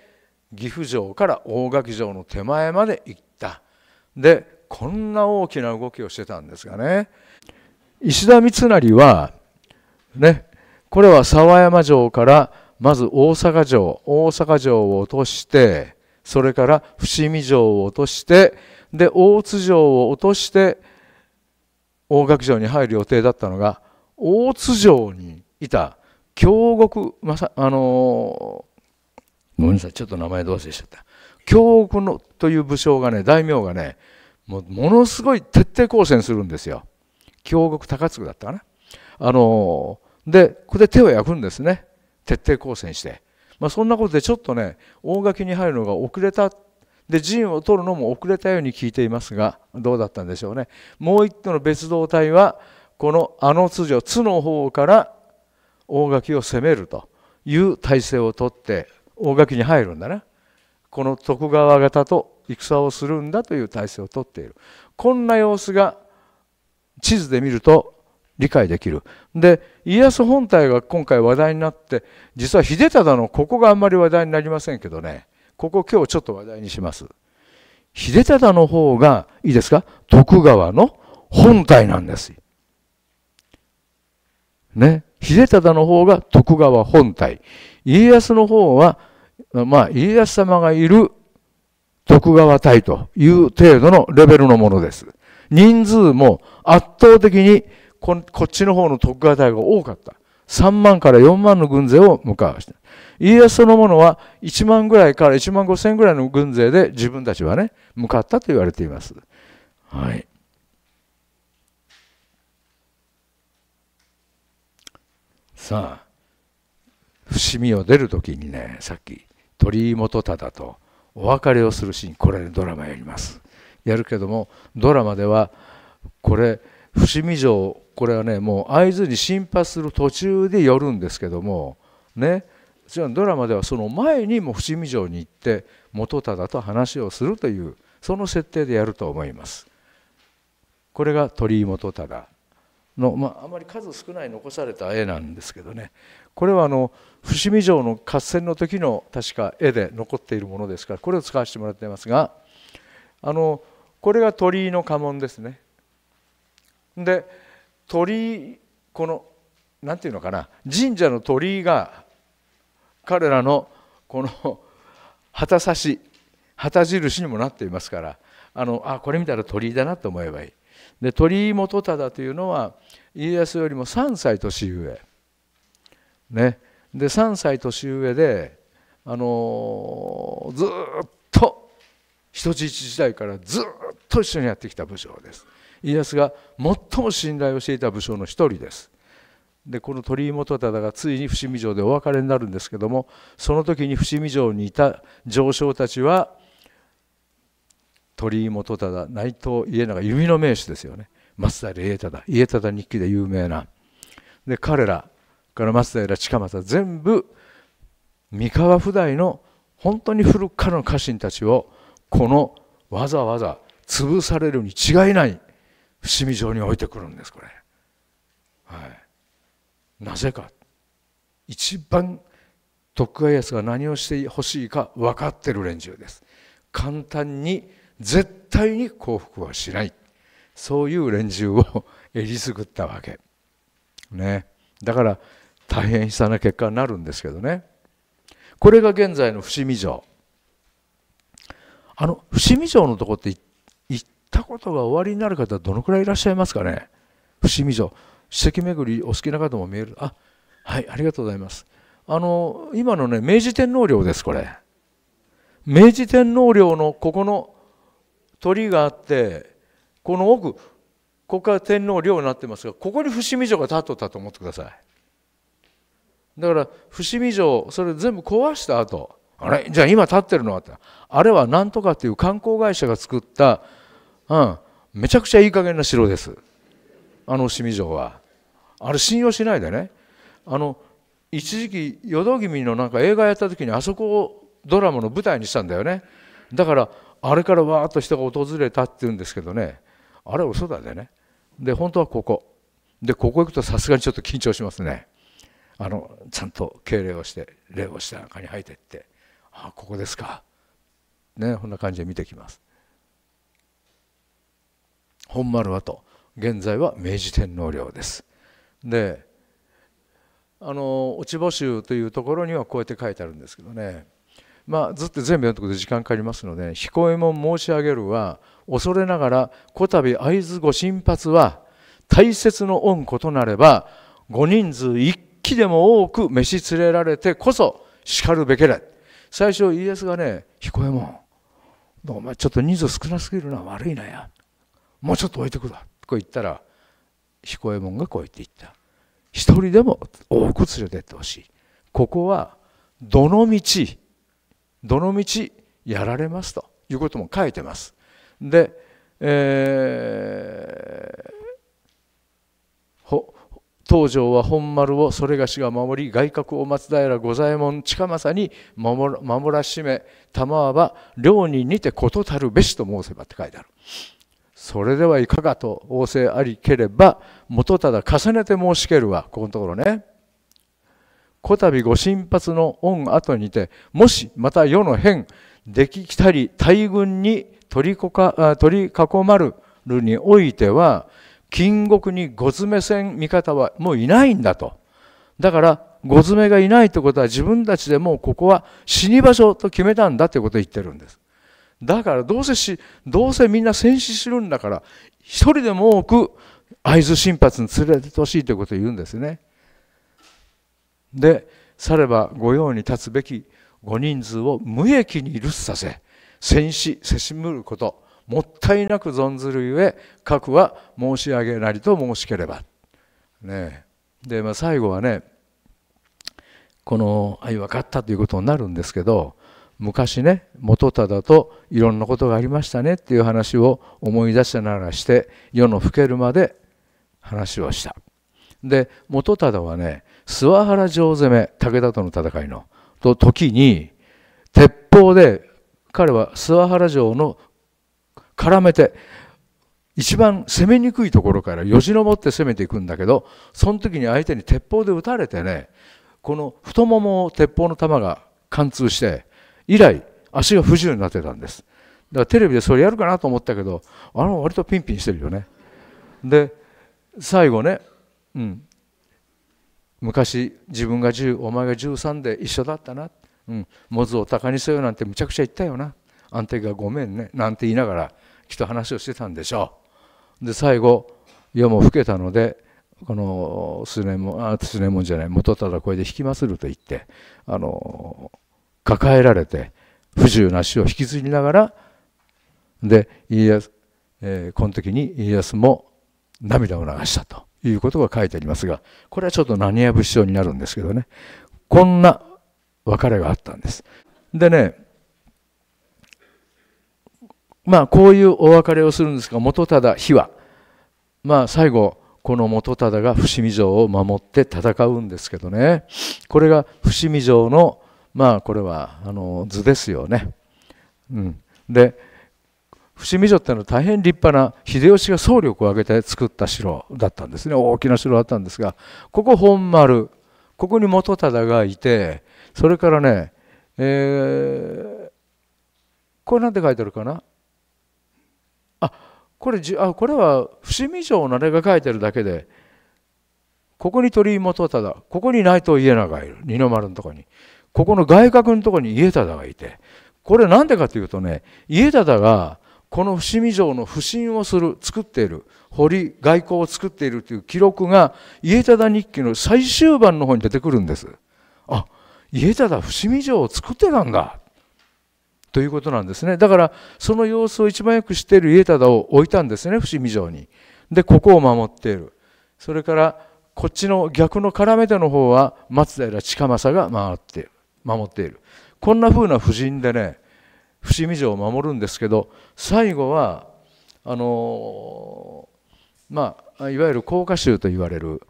岐阜城から大垣城の手前まで行ったでこんな大きな動きをしてたんですがね石田三成はねこれは沢山城からまず大阪城大阪城を落としてそれから伏見城を落としてで大津城を落として大垣城に入る予定だったのが大津城にいた京極まさあのごめんなさいちょっと名前どうせしちゃった京極のという武将がね大名がねもうものすごい徹底抗戦するんですよ京極高次だったかなあのでここで手を焼くんですね徹底抗戦して、まあ、そんなことでちょっとね大垣に入るのが遅れたで陣を取るのも遅れたように聞いていますがどうだったんでしょうねもう一個の別動隊はこのあの通常津の方から大垣を攻めるという体制をとって大垣に入るんだなこの徳川方と戦をするんだという体制をとっているこんな様子が地図で見ると理解できるで家康本体が今回話題になって実は秀忠のここがあんまり話題になりませんけどねここ今日ちょっと話題にします秀忠の方がいいですか徳川の本体なんですね秀忠の方が徳川本体家康の方はまあ家康様がいる徳川隊という程度のレベルのものです。人数も圧倒的にこっちの方の徳川隊が多かった。3万から4万の軍勢を向かわした。家康そのものは1万ぐらいから1万5千ぐらいの軍勢で自分たちはね、向かったと言われています。はい。さあ、伏見を出る時にね、さっき鳥居元忠とお別れをするシーンこれドラマやりますやるけどもドラマではこれ伏見城これはねもう会津に進発する途中で寄るんですけどもねドラマではその前にも伏見城に行って元忠と話をするというその設定でやると思います。これが鳥居元忠の、まあ、あまり数少ない残された絵なんですけどねこれはあの伏見城の合戦の時の確か絵で残っているものですからこれを使わせてもらっていますがあのこれが鳥居の家紋ですね。で鳥居この何て言うのかな神社の鳥居が彼らのこの旗差し旗印にもなっていますからあのあこれ見たら鳥居だなと思えばいい。で鳥居元忠というのは家康よりも3歳年上。ね、で3歳年上で、あのずっと人質時代からずっと一緒にやってきた武将です家康が最も信頼をしていた武将の一人ですでこの鳥居元忠がついに伏見城でお別れになるんですけどもその時に伏見城にいた上将たちは鳥居元忠内藤家長弓の名手ですよね松平家忠家忠日記で有名なで彼らから松平近松全部三河普代の本当に古くからの家臣たちをこのわざわざ潰されるに違いない伏見城に置いてくるんですこれ。はい、なぜか一番徳川家康が何をしてほしいか分かってる連中です。簡単に絶対に降伏はしないそういう連中を えりすぐったわけ。ね、だから大変悲惨な結果になるんですけどねこれが現在の伏見城あの伏見城のとこって行ったことがおありになる方どのくらいいらっしゃいますかね伏見城史跡巡りお好きな方も見えるあはいありがとうございますあの今のね明治天皇陵ですこれ明治天皇陵のここの鳥居があってこの奥ここから天皇陵になってますがここに伏見城が立っとったと思ってくださいだから伏見城それ全部壊した後あれじゃあ今建ってるのはってあれはなんとかっていう観光会社が作った、うん、めちゃくちゃいい加減な城ですあの伏見城はあれ信用しないでねあの一時期淀君のなんか映画やった時にあそこをドラマの舞台にしたんだよねだからあれからわーっと人が訪れたっていうんですけどねあれ嘘だでねで本当はここでここ行くとさすがにちょっと緊張しますねあのちゃんと敬礼をして礼をして中に入っていって「ああここですか」ねこんな感じで見てきます。本丸はと現在は明治天皇陵です。であの落ち募集というところにはこうやって書いてあるんですけどねまあずっと全部読んでくと時間かかりますので「彦右衛門申し上げるは恐れながらこたび会津御神髪は大切の恩子となればご人数一きでも多く召し連れられてこそしかるべけれ最初イエスがね彦右衛門お前ちょっと人数少なすぎるのは悪いなやもうちょっと置いてくだこう言ったら彦右衛門がこう言って言った一人でも多く連れてってほしいここはどの道どの道やられますということも書いてますでえー東条は本丸をそれがしが守り外郭を松平五左衛門近政に守らしめ玉は領ににて事たるべしと申せばって書いてあるそれではいかがと仰せありければ元ただ重ねて申しけるわここのところねこたびご神髪の恩後にてもしまた世の変でききたり大軍に取りこか取り囲まるるにおいては金国にご詰め戦味方はもういないんだと。だから、ご詰めがいないということは自分たちでもうここは死に場所と決めたんだということを言ってるんです。だからどうせし、どうせみんな戦死するんだから、一人でも多く会津新発に連れてってほしいということを言うんですね。で、されば御用に立つべきご人数を無益に留守させ、戦死、せしむること、もったいなく存ずるゆえ核は申し上げなりと申しければ。ね、で、まあ、最後はねこの「愛分かった」ということになるんですけど昔ね元忠といろんなことがありましたねっていう話を思い出したならして世の更けるまで話をした。で元忠はね諏訪原城攻め武田との戦いのと時に鉄砲で彼は諏訪原城の絡めて一番攻めにくいところからよじ登って攻めていくんだけどその時に相手に鉄砲で撃たれてねこの太ももを鉄砲の弾が貫通して以来足が不自由になってたんですだからテレビでそれやるかなと思ったけどあの割とピンピンしてるよねで最後ね、うん、昔自分が10お前が13で一緒だったな、うん、モズを鷹にせよなんてむちゃくちゃ言ったよなあんたがごめんねなんて言いながらきっと話をしてたんでしょう。で最後夜も更けたのでこの数年もあ数年もんじゃない元ただこれで引きますると言ってあの抱えられて不自由な死を引きずりながらで家康、えー、この時に家康も涙を流したということが書いてありますがこれはちょっと何や節症になるんですけどねこんな別れがあったんです。でねまあこういうお別れをするんですが元忠火はまあ最後この元忠が伏見城を守って戦うんですけどねこれが伏見城のまあこれはあの図ですよね。うん、で伏見城っていうのは大変立派な秀吉が総力を挙げて作った城だったんですね大きな城だったんですがここ本丸ここに元忠がいてそれからね、えー、これなんて書いてあるかなあこれあこれは伏見城のあれが書いてるだけでここに鳥居元忠ここに内藤家長がいる二の丸のとこにここの外角のとこに家忠がいてこれ何でかというとね家忠がこの伏見城の不審をする作っている堀外交を作っているという記録が家忠日記の最終版の方に出てくるんです。あ家忠伏見城を作ってたんだということなんですねだからその様子を一番よく知っている家忠を置いたんですね伏見城にでここを守っているそれからこっちの逆の絡め手の方は松平近政が回って守っているこんな風な布陣でね伏見城を守るんですけど最後はあのまあいわゆる甲賀衆と言われる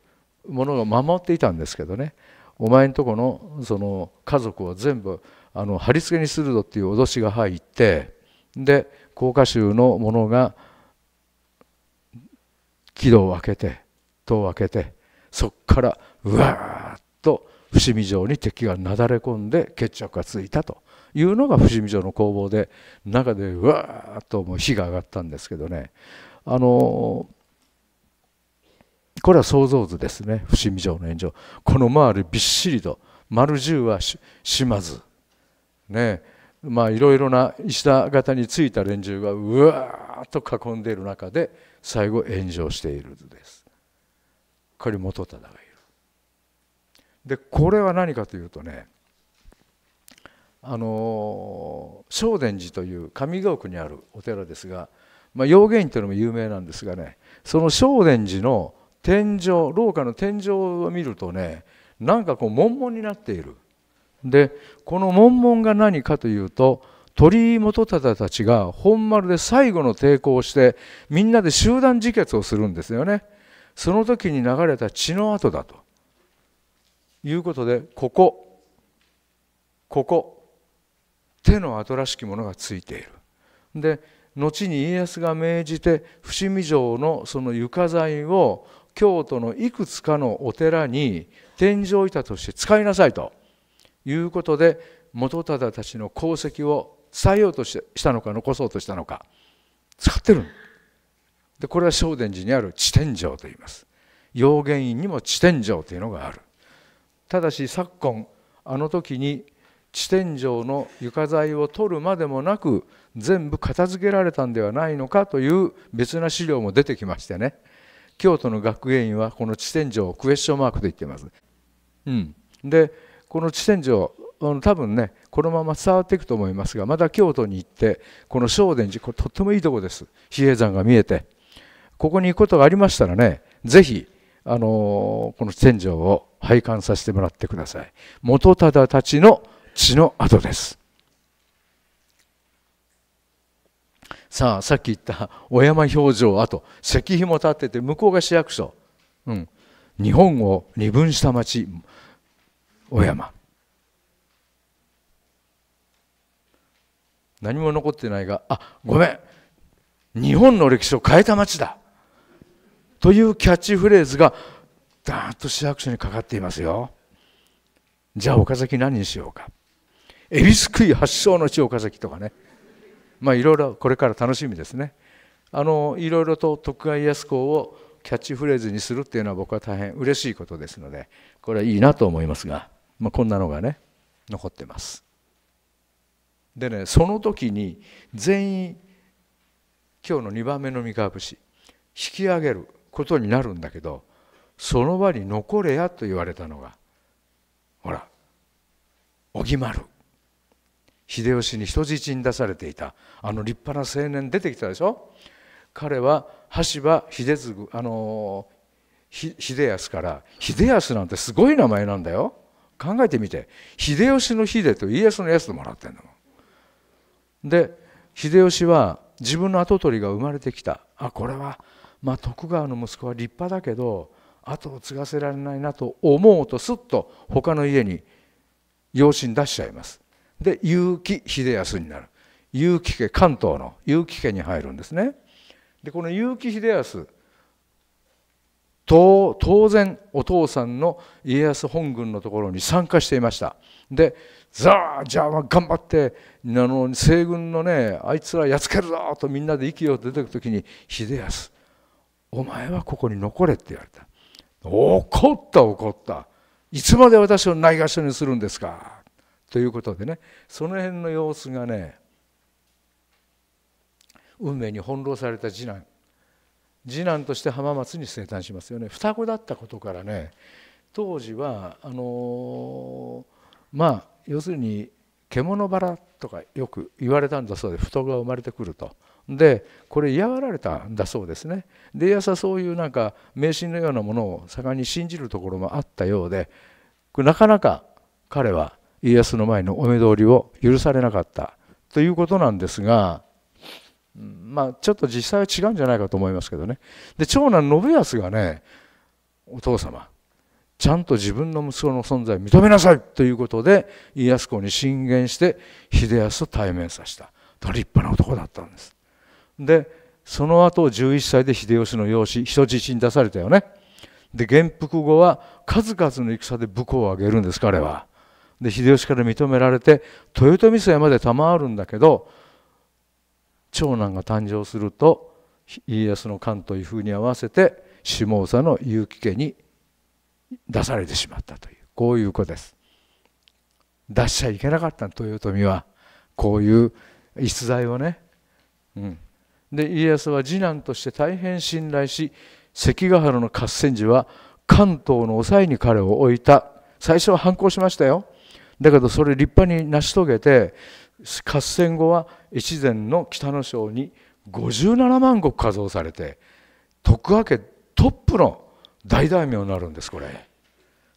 ものが守っていたんですけどねお前んとこのその家族を全部あの貼り付けにするぞっていう脅しが入ってで甲賀衆の者が軌道を開けて戸を開けてそこからうわーっと伏見城に敵がなだれ込んで決着がついたというのが伏見城の攻防で中でうわーっともう火が上がったんですけどねあのこれは想像図ですね伏見城の炎上この周りびっしりと丸十は島津ねまあいろいろな石田型についた連中がうわーっと囲んでいる中で最後炎上している図ですこれ元忠がいるでこれは何かというとねあの正殿寺という上京区にあるお寺ですが、ま源院というのも有名なんですがねその正殿寺の天井廊下の天井を見るとねなんかこう悶々になっているでこの門門が何かというと鳥居元忠たちが本丸で最後の抵抗をしてみんなで集団自決をするんですよねその時に流れた血の跡だということでここここ手の跡らしきものがついているで後に家康が命じて伏見城のその床材を京都のいくつかのお寺に天井板として使いなさいと。いうことで元忠たちの功績を伝えようとしたのか残そうとしたのか使ってるでこれは正殿寺にある地天井と言います陽元院にも地天井というのがあるただし昨今あの時に地天井の床材を取るまでもなく全部片付けられたんではないのかという別な資料も出てきましてね京都の学芸員はこの地天井をクエスチョンマークと言ってます。うん、でこの地点上多分ねこのまま伝わっていくと思いますがまた京都に行ってこの正殿寺これとってもいいとこです比叡山が見えてここに行くことがありましたらね是非あのこの天井を拝観させてもらってください元忠たちの血の跡ですさあさっき言ったお山表情跡石碑も立ってて向こうが市役所、うん、日本を二分した町小山何も残ってないがあごめん日本の歴史を変えた町だというキャッチフレーズがだーッと市役所にかかっていますよじゃあ岡崎何にしようか恵比寿杭発祥の地岡崎とかねまあいろいろこれから楽しみですねあのいろいろと徳川家康公をキャッチフレーズにするっていうのは僕は大変嬉しいことですのでこれはいいなと思いますがまあ、こんなのがね残ってます。でねその時に全員今日の2番目の三河節引き上げることになるんだけどその場に残れやと言われたのがほら荻丸秀吉に人質に出されていたあの立派な青年出てきたでしょ彼は羽柴秀次あの秀康から秀康なんてすごい名前なんだよ考えてみて秀吉の秀と家康のつともらってんだもん。で秀吉は自分の跡取りが生まれてきたあこれは、まあ、徳川の息子は立派だけど後を継がせられないなと思うとすっと他の家に養子に出しちゃいます。で結城秀康になる結城家関東の結城家に入るんですね。でこの結城秀康当然お父さんの家康本軍のところに参加していましたでザあじゃあ頑張ってあの西軍のねあいつらやっつけるぞとみんなで息を出てく時に秀康お前はここに残れって言われた怒った怒ったいつまで私をないがしろにするんですかということでねその辺の様子がね運命に翻弄された次男次男として浜松に生誕しますよね双子だったことからね当時はあのまあ要するに獣腹とかよく言われたんだそうで太が生まれてくると。でこれ嫌がられたんだそうですね。で家康はそういうなんか迷信のようなものを盛んに信じるところもあったようでなかなか彼は家康の前のお目通りを許されなかったということなんですがまあ、ちょっと実際は違うんじゃないかと思いますけどねで長男信康がねお父様ちゃんと自分の息子の存在を認めなさいということで家康公に進言して秀康と対面させた立派な男だったんですでその後11歳で秀吉の養子人質に出されたよねで元服後は数々の戦で武功を挙げるんです彼はで秀吉から認められて豊臣政まで賜るんだけど長男が誕生すると家康の関うふ風に合わせて下総の結城家に出されてしまったというこういう子です。出しちゃいけなかった豊臣はこういう逸材をね。うん、で家康は次男として大変信頼し関ヶ原の合戦時は関東の抑えに彼を置いた最初は反抗しましたよだけどそれ立派に成し遂げて合戦後は越前の北の省に57万石加増されて徳川家トップの大大名になるんですこれ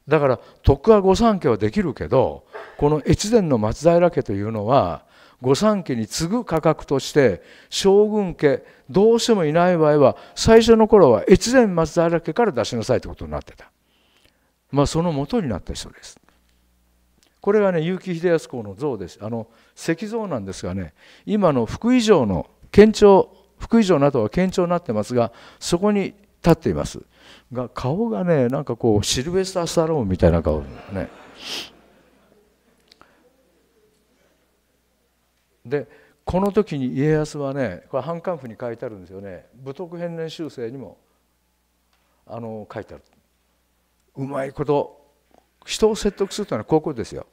だから徳川御三家はできるけどこの越前の松平家というのは御三家に次ぐ価格として将軍家どうしてもいない場合は最初の頃は越前松平家から出しなさいということになってた、まあ、その元になった人ですこれがね結城秀康公の像ですあの石像なんですがね今の福井城の県庁福井城などは県庁になってますがそこに立っていますが顔がねなんかこうシルベスター・スタローンみたいな顔ねでこの時に家康はねこれ反感譜に書いてあるんですよね武徳編年修正にもあの書いてあるうまいこと人を説得するというのはこういうことですよ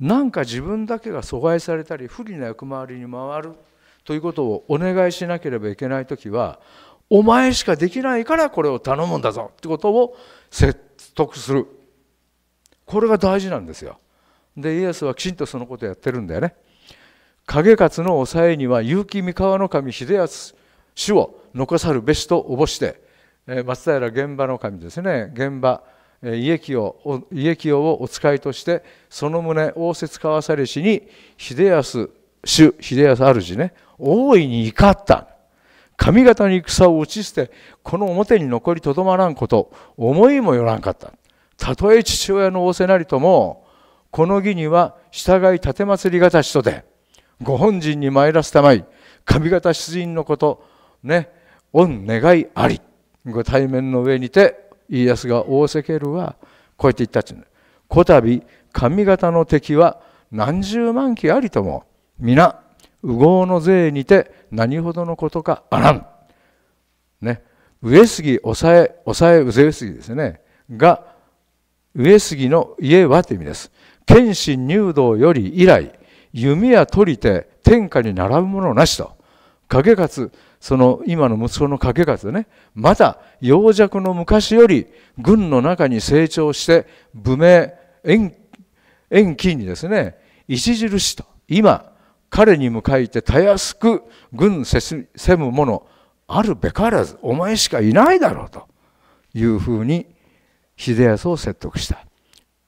なんか自分だけが阻害されたり不利な役回りに回るということをお願いしなければいけない時はお前しかできないからこれを頼むんだぞってことを説得するこれが大事なんですよでイエスはきちんとそのことやってるんだよね影勝の抑えには結城三河の神秀康主を残さるべしとおぼして松平現場の神ですね現場家清ををお使いとしてその旨応接交わされしに秀康主秀康主ね大いに怒った上方に戦を打ち捨てこの表に残りとどまらんこと思いもよらんかったたとえ父親の仰せなりともこの義には従い祭りがたしとてご本人に参らすたまい上方出陣のことね御願いありご対面の上にてイエスが仰せけるはこうやって言ったっちこたび上方の敵は何十万機ありとも皆右合の税にて何ほどのことかあらん。ね、上杉抑え抑え上杉ですねが上杉の家はという意味です。謙信入道より以来弓矢取りて天下に並ぶものなしと。影勝その今の息子の景勝ねまた、洋弱の昔より軍の中に成長して武名遠近にですね著しと今彼に向かいてたやすく軍せせむ者あるべからずお前しかいないだろうというふうに秀康を説得した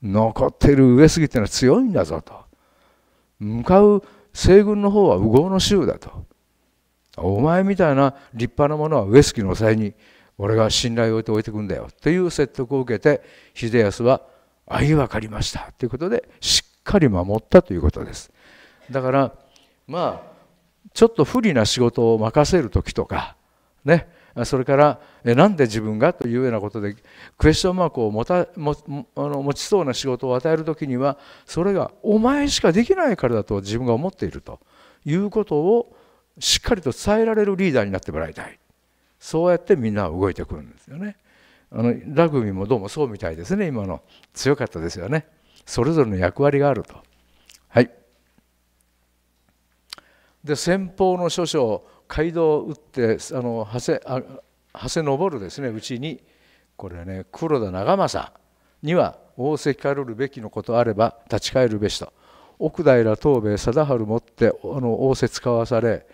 残ってる上杉っていうのは強いんだぞと向かう西軍の方は右往の衆だとお前みたいな立派なものはウイスキーのおさに俺が信頼を置いておいてくんだよという説得を受けて秀康は「あい分かりました」ということでしっかり守ったということです。だからまあちょっと不利な仕事を任せる時とかねそれからなんで自分がというようなことでクエスチョンマークを持たもあの持ちそうな仕事を与える時にはそれがお前しかできないからだと自分が思っているということをしっかりと伝えられるリーダーになってもらいたいそうやってみんなは動いてくるんですよねあのラグビーもどうもそうみたいですね今の強かったですよねそれぞれの役割があるとはいで先方の諸将街道を打ってあの長谷登昇るですねうちにこれね黒田長政には王せきかるべきのことあれば立ち返るべしと奥平藤兵衛貞治もってあの仰せ使わされ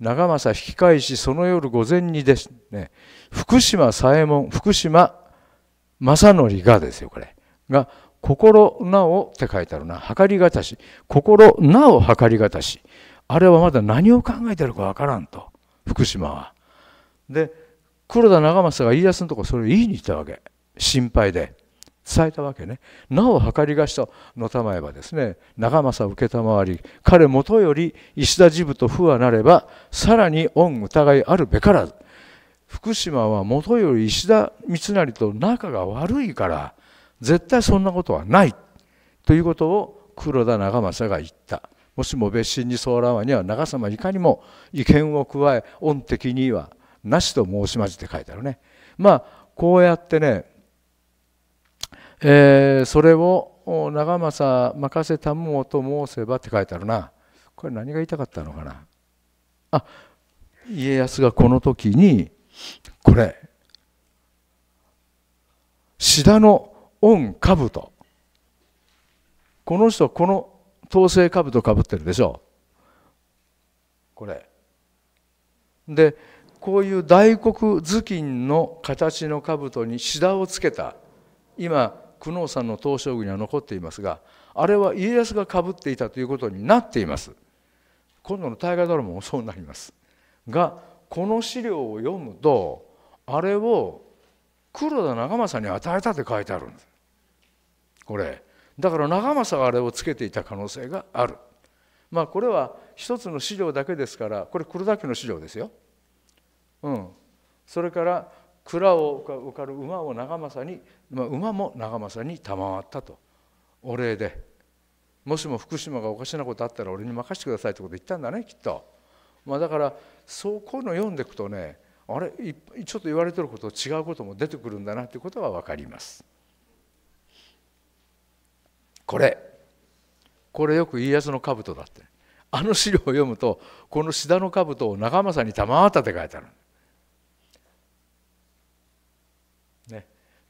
長政引き返しその夜午前にですね福島左衛門福島正則がですよこれが心なおって書いてあるなかりがたし心なおかりがたしあれはまだ何を考えてるかわからんと福島は。で黒田長政が家康のとこそれを言いに行ったわけ心配で。伝えたわけねなお計りがしたのたまえばですね長政承り彼元より石田治部と不和なればさらに恩疑いあるべからず福島は元より石田三成と仲が悪いから絶対そんなことはないということを黒田長政が言ったもしも別心に騒乱はには長様いかにも意見を加え恩的にはなしと申しまじって書いてあるねまあこうやってねえー、それを長政任せたもうと申せばって書いてあるなこれ何が言いたかったのかなあ家康がこの時にこれ志田の御兜この人この統制兜かぶってるでしょこれでこういう大黒頭巾の形の兜に志田をつけた今久能山の東照宮には残っていますがあれは家康がかぶっていたということになっています今度の大河ドラマもそうなりますがこの資料を読むとあれを黒田長政に与えたって書いてあるんですこれだから長政があれをつけていた可能性があるまあこれは一つの資料だけですからこれ黒田家の資料ですようんそれから蔵を受かる馬を長政に、まあ、馬も長政に賜ったとお礼でもしも福島がおかしなことあったら俺に任せてくださいってこと言ったんだねきっと、まあ、だからそうこういうの読んでいくとねあれちょっと言われてることと違うことも出てくるんだなってことが分かります。これこれよく家康の兜だってあの資料を読むとこの志田の兜を長政に賜ったって書いてある。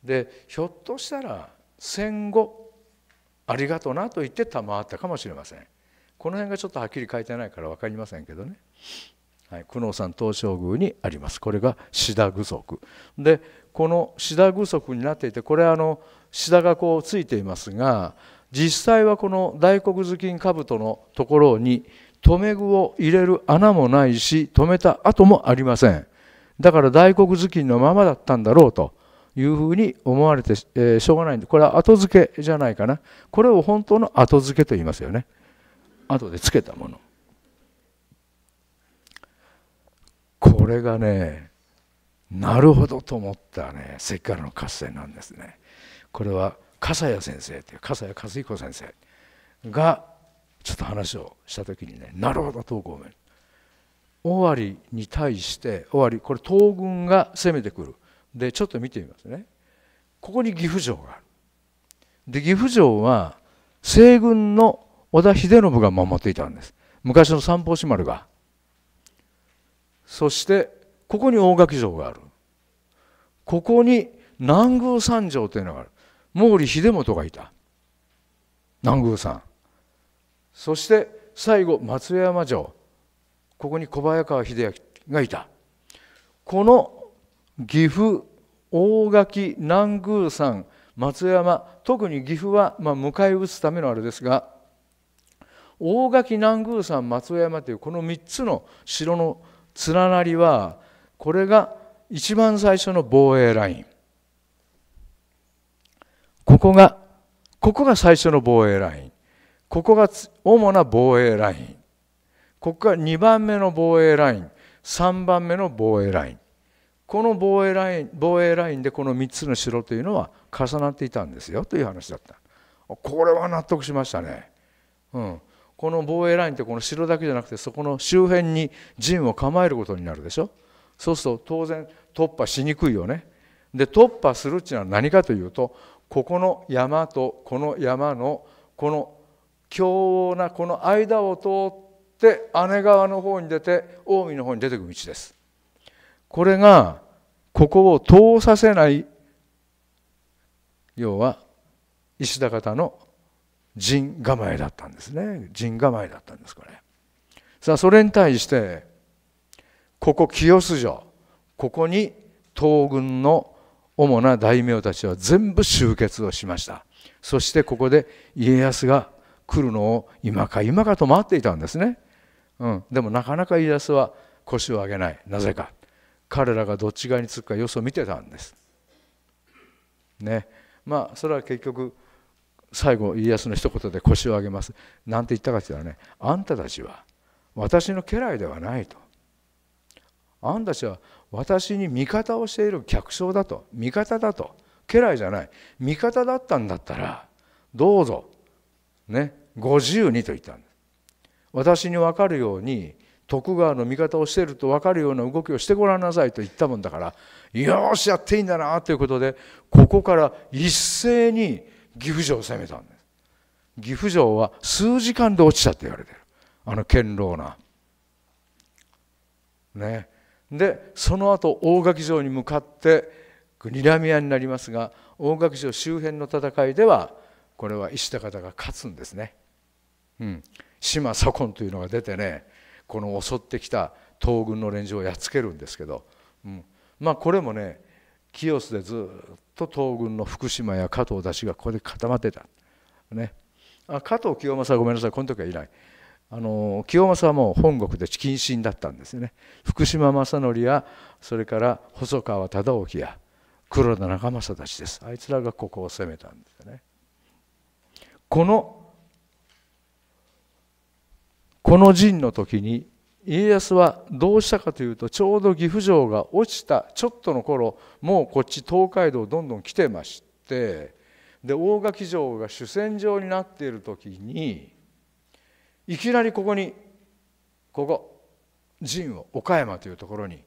でひょっとしたら戦後ありがとなと言って賜ったかもしれませんこの辺がちょっとはっきり書いてないから分かりませんけどね、はい、久能山東照宮にありますこれがシダ具足でこのシダ具足になっていてこれあのシダがこうついていますが実際はこの大黒頭巾兜のところに留め具を入れる穴もないし留めた跡もありませんだから大黒頭巾のままだったんだろうというふうに思われて、えー、しょうがないんでこれは後付けじゃないかなこれを本当の後付けと言いますよね後で付けたものこれがねなるほどと思ったね関かの合戦なんですねこれは笠谷先生という笠谷和彦先生がちょっと話をした時にねなるほどと東郷面尾張に対して尾張これ東軍が攻めてくるでちょっと見てみますねここに岐阜城があるで岐阜城は西軍の織田秀信が守っていたんです昔の三法師丸がそしてここに大垣城があるここに南宮三条というのがある毛利秀元がいた南宮さんそして最後松山城ここに小早川秀明がいたこの岐阜大垣南宮山松山特に岐阜は、まあ、迎え撃つためのあれですが大垣南宮山松山というこの3つの城の連なりはこれが一番最初の防衛ラインここがここが最初の防衛ラインここが主な防衛ラインここが2番目の防衛ライン3番目の防衛ラインこの防衛ライン防衛ラインでこの3つの城というのは重なっていたんですよという話だったこれは納得しましたね、うん、この防衛ラインってこの城だけじゃなくてそこの周辺に陣を構えることになるでしょそうすると当然突破しにくいよねで突破するっていうのは何かというとここの山とこの山のこの強なこの間を通って姉川の方に出て近江の方に出てくる道ですこれがここを通させない要は石田方の陣構えだったんですね陣構えだったんですこれさあそれに対してここ清洲城ここに東軍の主な大名たちは全部集結をしましたそしてここで家康が来るのを今か今かと待っていたんですね、うん、でもなかなか家康は腰を上げないなぜか彼らがどっち側につくか様子を見てたんです。ねまあそれは結局最後家康の一言で腰を上げます。なんて言ったかっいうったらねあんたたちは私の家来ではないと。あんたたちは私に味方をしている客商だと味方だと家来じゃない味方だったんだったらどうぞねご自由にと言ったんです。私に分かるように徳川の味方をしていると分かるような動きをしてごらんなさいと言ったもんだからよしやっていいんだなということでここから一斉に岐阜城を攻めたんです岐阜城は数時間で落ちたって言われてるあの堅牢な。ね、でその後大垣城に向かって睨み合いになりますが大垣城周辺の戦いではこれは石田方が勝つんですね。うん、島左近というのが出てねこの襲ってきた東軍の連中をやっつけるんですけど、うん、まあこれもね清須でずっと東軍の福島や加藤たしがここで固まってた、ね、あ加藤清正はごめんなさいこの時はいないあの清正はもう本国で謹慎だったんですよね福島正則やそれから細川忠興や黒田長政たちですあいつらがここを攻めたんですよねこのこの陣の時に家康はどうしたかというとちょうど岐阜城が落ちたちょっとの頃もうこっち東海道どんどん来てましてで大垣城が主戦場になっている時にいきなりここにここ陣を岡山というところに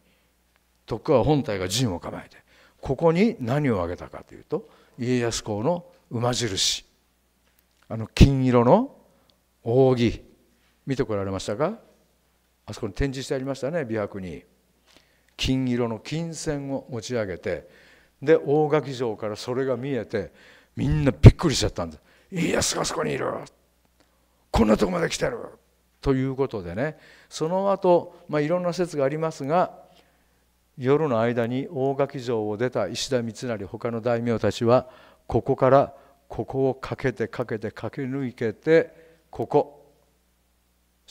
徳川本体が陣を構えてここに何をあげたかというと家康公の馬印あの金色の扇見てこられましたかあそこに展示してありましたね美白に金色の金線を持ち上げてで大垣城からそれが見えてみんなびっくりしちゃったんです「家康がそこにいるこんなとこまで来てる!」ということでねその後、まあいろんな説がありますが夜の間に大垣城を出た石田三成他の大名たちはここからここをかけてかけて駆け抜けてここ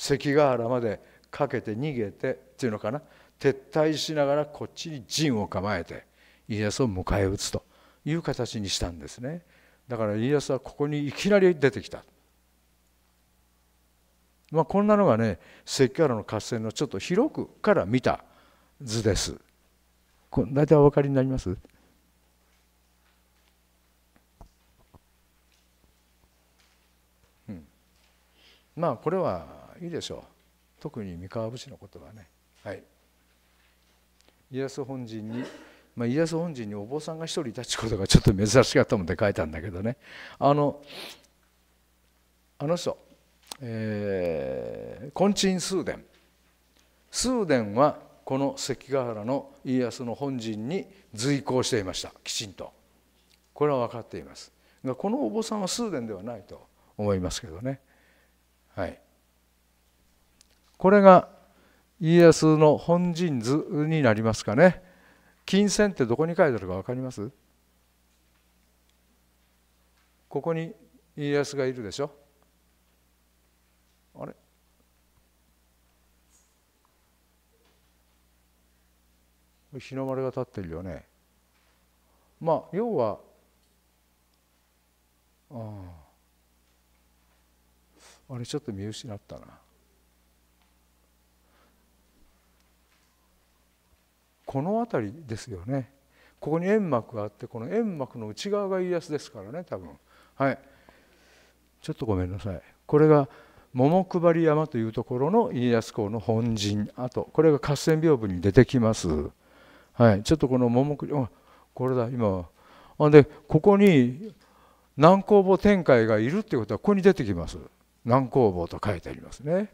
関ヶ原までかけて逃げてっていうのかな撤退しながらこっちに陣を構えて家康を迎え撃つという形にしたんですねだから家康はここにいきなり出てきた、まあ、こんなのがね関ヶ原の合戦のちょっと広くから見た図です大体お分かりになりますまあこれはいいでしょう特に三河節のことはねはい家康本陣に、まあ、家康本陣にお坊さんが一人いたちことがちょっと珍しかったもんで書いたんだけどねあのあの人えー、根鎮数殿数殿はこの関ヶ原の家康の本陣に随行していましたきちんとこれは分かっていますがこのお坊さんは数殿ではないと思いますけどねはい。これが家康の本陣図になりますかね金線ってどこに書いてあるか分かりますここに家康がいるでしょあれ日の丸が立ってるよねまあ要はあああれちょっと見失ったな。この辺りですよねここに煙幕があってこの煙幕の内側が家康ですからね多分はいちょっとごめんなさいこれが桃配山というところの家康公の本陣跡これが合戦屏風に出てきますはいちょっとこの桃栗あこれだ今はでここに南工房天海がいるってことはここに出てきます南工房と書いてありますね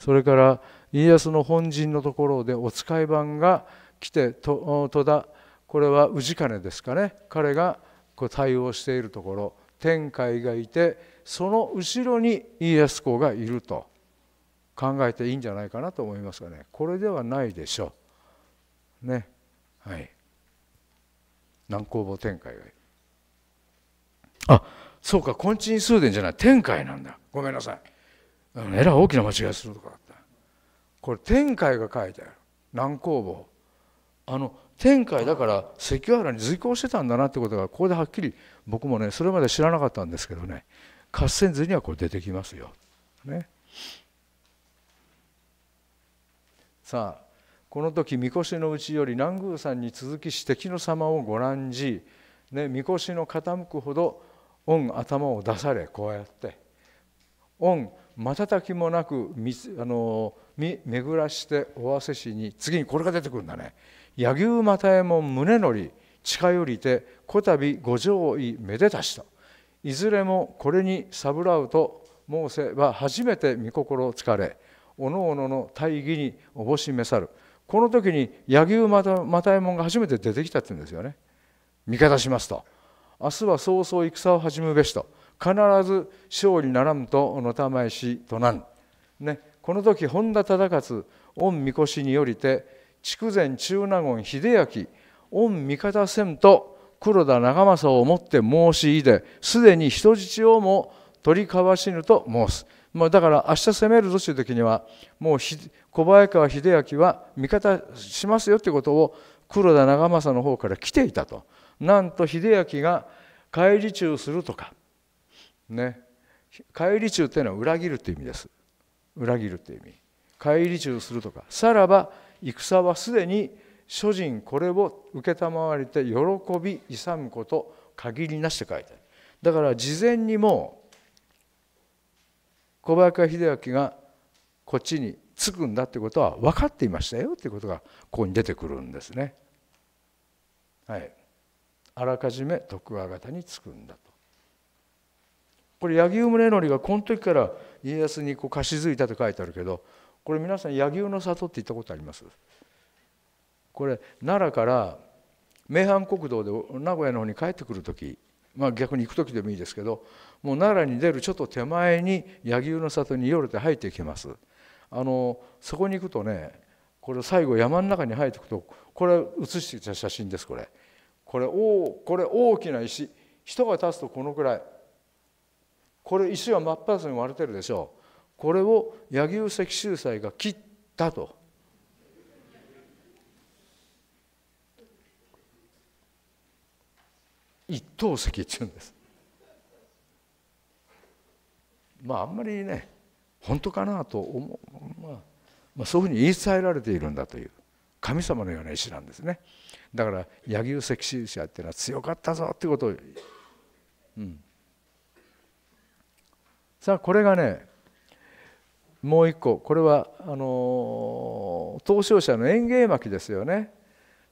それから家康の本陣のところでお使い版が「来て戸田これは氏金ですかね彼がこう対応しているところ天海がいてその後ろに家康公がいると考えていいんじゃないかなと思いますがねこれではないでしょう。ねはい南光坊天海がいる。あそうか昆虫数伝じゃない天海なんだごめんなさい。えら大きな間違いするとかだった。これ天海が書いてある南光坊あの天界だから関ヶ原に随行してたんだなってことがここではっきり僕もねそれまで知らなかったんですけどね合戦図にはこれ出てきますよ。ね、さあこの時神輿のうちより南宮さんに続き敵の様をご覧じ、ね、神輿の傾くほど御頭を出されこうやって御瞬きもなくみあの巡らして尾鷲市に次にこれが出てくるんだね。柳生又右衛門宗則近寄りてこたびご上位めでたしといずれもこれにさぶらうと申せは初めて御心かれおのおのの大義におぼしめさるこの時に柳生又右衛門が初めて出てきたって言うんですよね味方しますと明日は早々戦を始むべしと必ず勝利ならむとのたまえしとなん、ね、この時本田忠勝御神輿によりて筑前中納言秀明御味方せんと黒田長政をもって申し入れすでに人質をも取り交わしぬと申す、まあ、だから明日攻めるぞという時にはもう小早川秀明は味方しますよということを黒田長政の方から来ていたとなんと秀明が返り中するとかね返り中っていうのは裏切るっいう意味です裏切るっいう意味返り中するとかさらば戦はすでに諸人これを承れて喜び勇むこと限りなしと書いてあるだから事前にも小早川秀明がこっちに着くんだってことは分かっていましたよっていうことがここに出てくるんですね。はい、あらかじめ徳川方に着くんだと。これ柳生宗則がこの時から家康にこう貸し付いたと書いてあるけどこれ皆さん柳生の里って行ったことありますこれ奈良から名阪国道で名古屋の方に帰ってくる時まあ逆に行く時でもいいですけどもう奈良に出るちょっと手前に柳生の里に寄れて入っていきますあのそこに行くとねこれ最後山の中に入っていくとこれ写してきた写真ですこれこれおこれ大きな石人が立つとこのくらいこれ石は真っ二つに割れてるでしょうこれを柳生石州祭が切ったと。一等石っていうんです。まああんまりね本当かなと思う、まあ、まあ、そういうふうに言い伝えられているんだという神様のような石なんですねだから柳生石州社っていうのは強かったぞってことを、うん、さあこれがねもう一個これはあの投賞者の園芸巻ですよね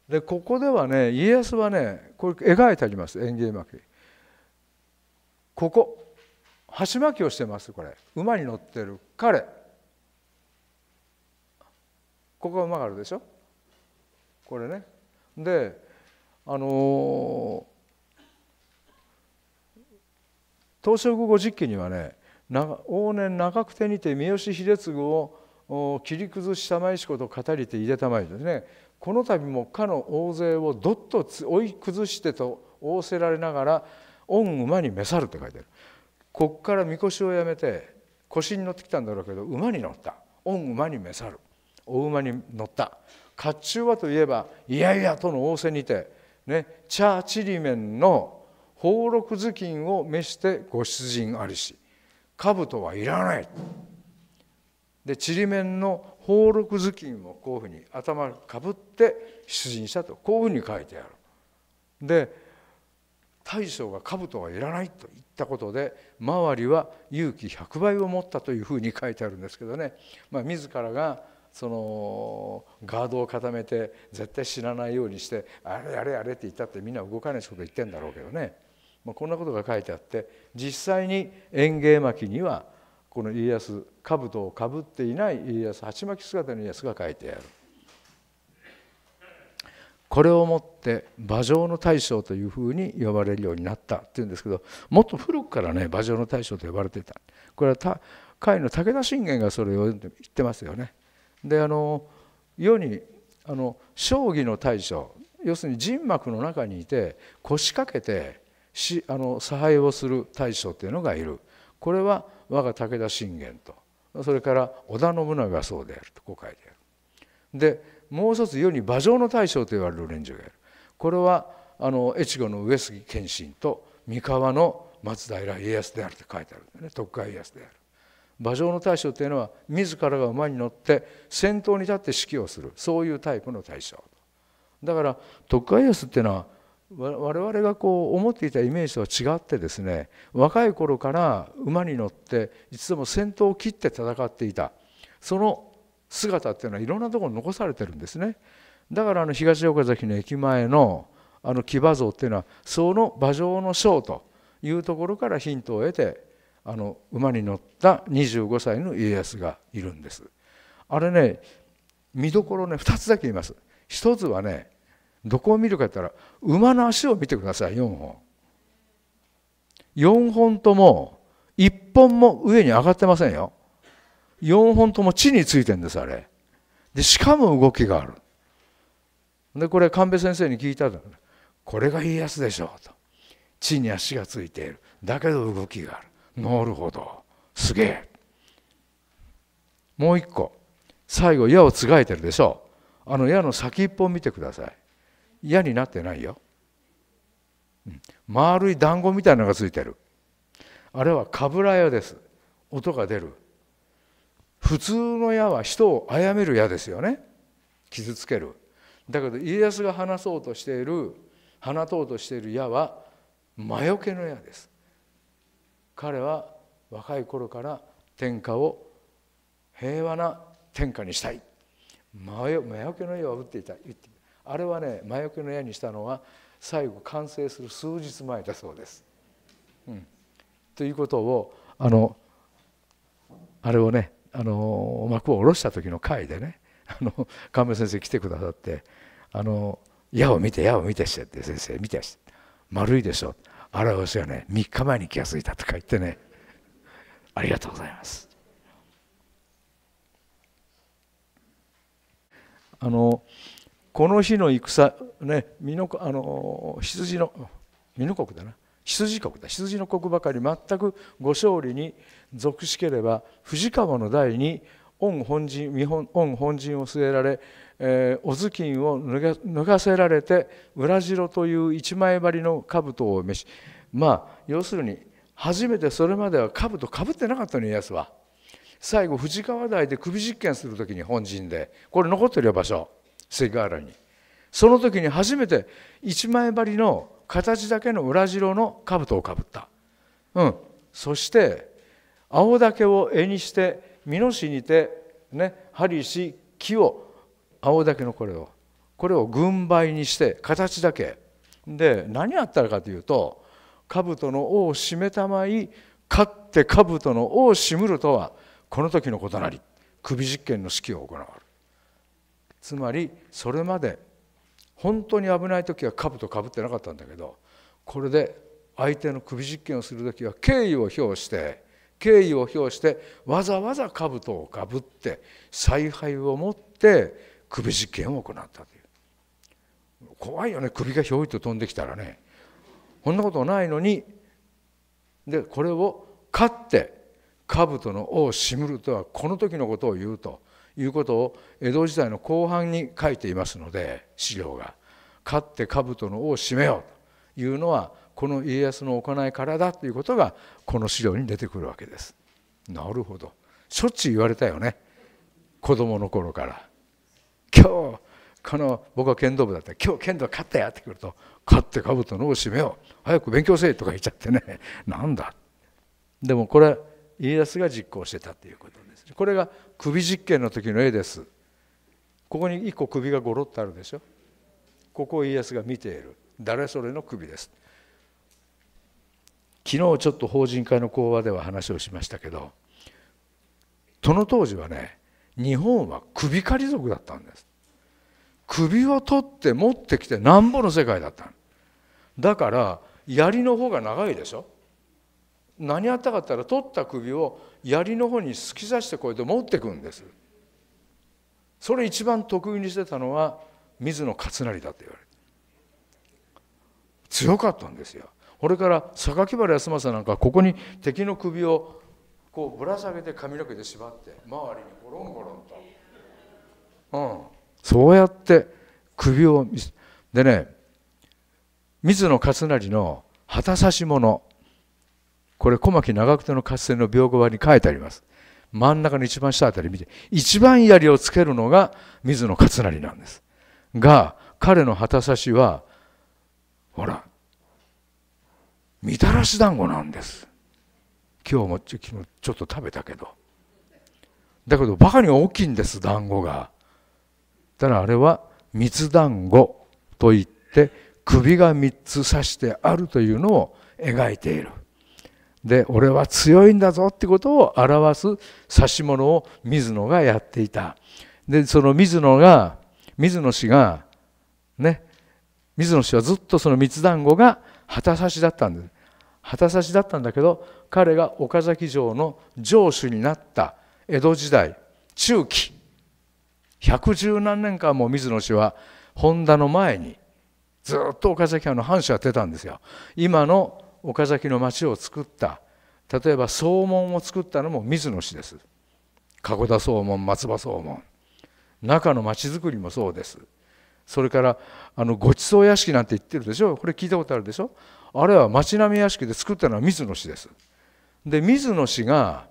でここではね家康はねこれ描いてあります園芸巻ここ箸巻きをしてますこれ馬に乗ってる彼ここが馬があるでしょこれねであの東照宮後実記にはね往年長久手にて三好秀次を切り崩したまいしこと語りていでたまいですねこの度もかの大勢をどっと追い崩してと仰せられながら御馬に召さるって書いてあるこっからみこしをやめて腰に乗ってきたんだろうけど馬に乗った御馬に召さるお馬に乗った甲冑はといえばいやいやとの仰せにて、ね、チャーチリメンの宝禄頭巾を召してご出陣ありし兜はいらないでちりめんの宝禄頭巾をこういうふうに頭かぶって出陣したとこういうふうに書いてある。で大将が兜はいらないと言ったことで周りは勇気100倍を持ったというふうに書いてあるんですけどね、まあ、自らがそのガードを固めて絶対死なないようにしてあれあれあれって言ったってみんな動かない仕事言ってんだろうけどね、まあ、こんなことが書いてあって実際に園芸巻にはこの家康兜をかぶっていない家康鉢巻き姿の家康が書いてあるこれをもって馬上の大将というふうに呼ばれるようになったっていうんですけどもっと古くからね馬上の大将と呼ばれてたこれは甲斐の武田信玄がそれを言ってますよねであの世にあの将棋の大将要するに人幕の中にいて腰掛けてしあの差配をする大将っていうのがいるこれは我が武田信玄とそれから織田信長がそうであるとこう書いてあるでもう一つ世に馬上の大将と言われる連中がいるこれはあの越後の上杉謙信と三河の松平家康であると書いてあるんだね徳川家康である馬上の大将というのは自らが馬に乗って先頭に立って指揮をするそういうタイプの大将だから徳川家康っていうのは我々がこう思っていたイメージとは違ってですね若い頃から馬に乗っていつでも先頭を切って戦っていたその姿っていうのはいろんなところに残されてるんですねだからあの東岡崎の駅前のあの騎馬像っていうのはその馬上の将というところからヒントを得てあの馬に乗った25歳の家康がいるんですあれね見どころね2つだけ言います1つはねどこを見るかや言ったら馬の足を見てください4本4本とも1本も上に上がってませんよ4本とも地についてるんですあれでしかも動きがあるでこれ神戸先生に聞いたらこれがいいやつでしょうと地に足がついているだけど動きがあるなるほどすげえもう一個最後矢をつがえてるでしょうあの矢の先っぽを見てください嫌になってないよ、うん、丸い団子みたいなのがついてるあれはかぶら屋です音が出る普通の矢は人を殺める矢ですよね傷つけるだけど家康が話そうとしている放とうとしている矢は魔除けの矢です彼は若い頃から天下を平和な天下にしたい魔除けの矢を打っていた言ってあれはね魔除けの矢にしたのは最後完成する数日前だそうです。うん、ということをあのあれをねあの幕を下ろした時の回でねあの神戸先生来てくださって「あの矢を見て矢を見てして」って先生見てして「丸いでしょ」あれは私はね3日前に気が付いたとか言ってねありがとうございます。あのこの日の戦、ね、身のあの羊の身の国だな羊国だ羊の国ばかり全くご勝利に属しければ藤川の代に御本陣御本御本陣を据えられ、えー、お頭巾を脱がせられて裏白という一枚張りの兜を召しまあ要するに初めてそれまでは兜かぶってなかったの家康は最後藤川台で首実験する時に本陣でこれ残ってるよ場所。関ヶ原にその時に初めて一枚針の形だけの裏白の兜をかぶった、うん、そして青竹を絵にして美濃市にて、ね、針し木を青竹のこれをこれを軍配にして形だけで何やったかというと兜の尾を締めたまい勝って兜の尾を締むるとはこの時のことなり首実験の式を行う。つまりそれまで本当に危ない時は兜かぶってなかったんだけどこれで相手の首実験をする時は敬意を表して敬意を表してわざわざ兜をかぶって采配を持って首実験を行ったという怖いよね首がひょいと飛んできたらねこんなことないのにでこれを勝って兜の尾をしむるとはこの時のことを言うと。いうことを江戸時代の後半に書いていますので資料が勝って兜の尾を締めようというのはこの家康の行いからだということがこの資料に出てくるわけです。なるほどしょっちゅう言われたよね子供の頃から今日この僕は剣道部だった今日剣道勝ったやってくると勝って兜の尾を締めよう早く勉強せえとか言っちゃってねなんだでもこれ家康が実行してたっていうことこれが首実験の時の絵ですここに1個首がゴロッとあるでしょここをエスが見ている誰それの首です昨日ちょっと法人会の講話では話をしましたけどその当時はね日本は首狩り族だったんです首を取って持ってきてなんぼの世界だっただから槍の方が長いでしょ何やったかったら取った首を槍の方に突き刺してこうやって持ってくんですそれ一番得意にしてたのは水野勝成だって言われて強かったんですよこれから榊原康政なんかここに敵の首をこうぶら下げて髪の毛で縛って周りにゴロンゴロンと、うん、そうやって首をでね水野勝成の旗差し物これ小牧長久手の合戦の屏風に書いてあります真ん中の一番下あたり見て一番槍をつけるのが水野勝成なんですが彼の旗差しはほらみたらし団子なんです今日も昨日ちょっと食べたけどだけどバカに大きいんです団子がだからあれは蜜団子といって首が3つ刺してあるというのを描いているで俺は強いんだぞってことを表す指物を水野がやっていたでその水野が水野氏がね水野氏はずっとその蜜団子が旗差しだったんです旗差しだったんだけど彼が岡崎城の城主になった江戸時代中期百十何年間も水野氏は本田の前にずっと岡崎藩の藩主やってたんですよ今の岡崎の町を作った例えば総門を作ったのも水野氏です籠田総門松葉総門中の町づくりもそうですそれからあのごちそう屋敷なんて言ってるでしょこれ聞いたことあるでしょあれは町並み屋敷で作ったのは水野氏ですで水野氏が